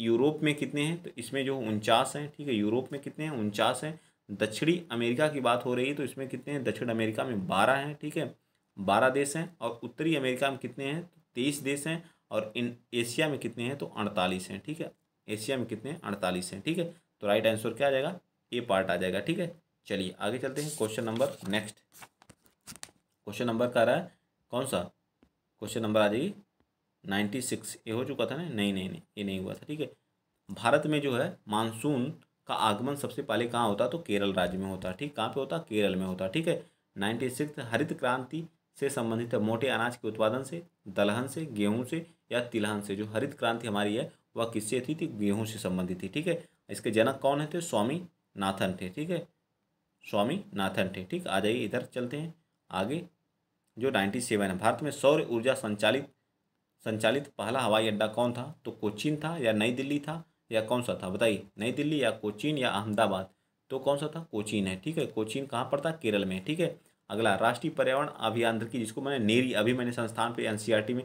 यूरोप में कितने हैं तो इसमें जो उनचास हैं ठीक है यूरोप में कितने हैं उनचास हैं दक्षिणी अमेरिका की बात हो रही है तो इसमें कितने हैं दक्षिण अमेरिका में बारह हैं ठीक है बारह देश हैं और उत्तरी अमेरिका में कितने हैं तो तेईस देश हैं और इन एशिया में कितने हैं तो अड़तालीस हैं ठीक है एशिया में कितने हैं अड़तालीस हैं ठीक है तो राइट आंसर क्या आ जाएगा ए पार्ट आ जाएगा ठीक है चलिए आगे चलते हैं question number next question number का रहा है कौन सा क्वेश्चन नंबर आ जाएगी नाइन्टी सिक्स ये हो चुका था ना नहीं नहीं नहीं ये नहीं हुआ था ठीक है भारत में जो है मानसून का आगमन सबसे पहले कहाँ होता तो केरल राज्य में होता ठीक कहाँ पे होता केरल में होता ठीक है नाइन्टी सिक्स हरित क्रांति से संबंधित है मोटे अनाज के उत्पादन से दलहन से गेहूं से या तिलहन से जो हरित क्रांति हमारी है वह किससे थी थी गेहूँ से संबंधित थी ठीक है इसके जनक कौन है थे स्वामी नाथन थे ठीक है स्वामी नाथन थे ठीक आ जाइए इधर चलते हैं आगे जो नाइन्टी सेवन है भारत में सौर ऊर्जा संचालित संचालित पहला हवाई अड्डा कौन था तो कोचीन था या नई दिल्ली था या कौन सा था बताइए नई दिल्ली या कोचीन या अहमदाबाद तो कौन सा था कोचीन है ठीक है कोचीन कहाँ पर था केरल में ठीक है अगला राष्ट्रीय पर्यावरण अभियांत्रिकी जिसको मैंने नेरी अभी मैंने संस्थान पर एन में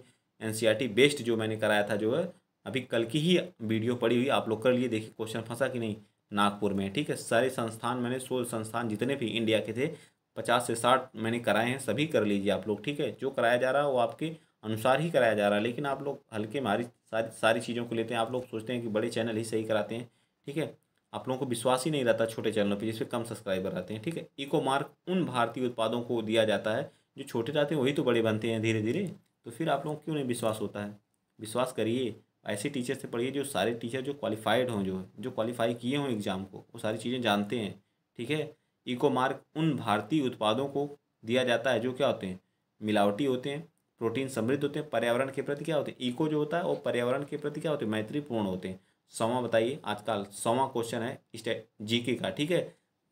एन बेस्ट जो मैंने कराया था जो है अभी कल की ही वीडियो पड़ी हुई आप लोग कर लिए देखिए क्वेश्चन फंसा कि नहीं नागपुर में ठीक है सारे संस्थान मैंने सोलह संस्थान जितने भी इंडिया के थे पचास से साठ मैंने कराए हैं सभी कर लीजिए आप लोग ठीक है जो कराया जा रहा है वो आपके अनुसार ही कराया जा रहा है लेकिन आप लोग हल्के मारी सारी सारी चीज़ों को लेते हैं आप लोग सोचते हैं कि बड़े चैनल ही सही कराते हैं ठीक है आप लोगों को विश्वास ही नहीं रहता छोटे चैनलों पर जिसपे कम सब्सक्राइबर आते हैं ठीक है इको मार्क उन भारतीय उत्पादों को दिया जाता है जो छोटे रहते हैं वही तो बड़े बनते हैं धीरे धीरे तो फिर आप लोगों को क्यों नहीं विश्वास होता है विश्वास करिए ऐसे टीचर से पढ़िए जो सारे टीचर जो क्वालिफाइड हों जो जो क्वालिफाई किए हों एग्ज़ाम को वो सारी चीज़ें जानते हैं ठीक है इको मार्क उन भारतीय उत्पादों को दिया जाता है जो क्या होते हैं मिलावटी होते हैं प्रोटीन समृद्ध होते हैं पर्यावरण के प्रति क्या होते हैं इको जो होता है वो पर्यावरण के प्रति क्या होते हैं मैत्रीपूर्ण होते हैं सौवा बताइए आजकल सौवा क्वेश्चन है स्टेट जीके का ठीक है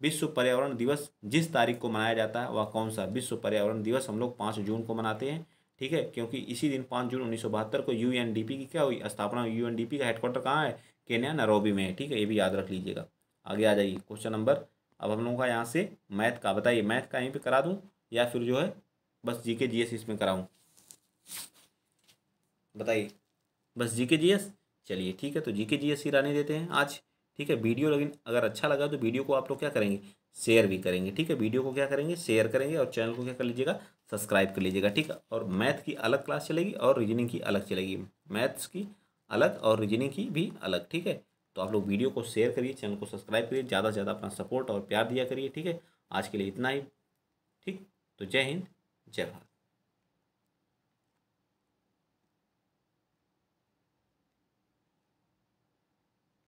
विश्व पर्यावरण दिवस जिस तारीख को मनाया जाता है वह कौन सा विश्व पर्यावरण दिवस हम लोग पाँच जून को मनाते हैं ठीक है क्योंकि इसी दिन पाँच जून उन्नीस को यू की क्या हुई स्थापना यू का हेडक्वार्टर कहाँ है केन्या नरोबी में है ठीक है ये भी याद रख लीजिएगा आगे आ जाइए क्वेश्चन नंबर अब हम लोगों का यहाँ से मैथ का बताइए मैथ का यहीं पर करा दूँ या फिर जो है बस जी के जी एस इसमें कराऊँ बताइए बस जी के जी एस चलिए ठीक है तो जी के जी एस ही रहने देते हैं आज ठीक है वीडियो लेकिन अगर अच्छा लगा तो वीडियो को आप लोग क्या करेंगे शेयर भी करेंगे ठीक है वीडियो को क्या करेंगे शेयर करेंगे और चैनल को क्या कर लीजिएगा सब्सक्राइब कर लीजिएगा ठीक है और मैथ की अलग क्लास चलेगी और रीजनिंग की अलग चलेगी मैथ्स की अलग और रीजनिंग की भी अलग ठीक है तो आप लोग वीडियो को शेयर करिए चैनल को सब्सक्राइब करिए ज़्यादा से ज़्यादा अपना सपोर्ट और प्यार दिया करिए ठीक है आज के लिए इतना ही ठीक तो जय हिंद जय भारत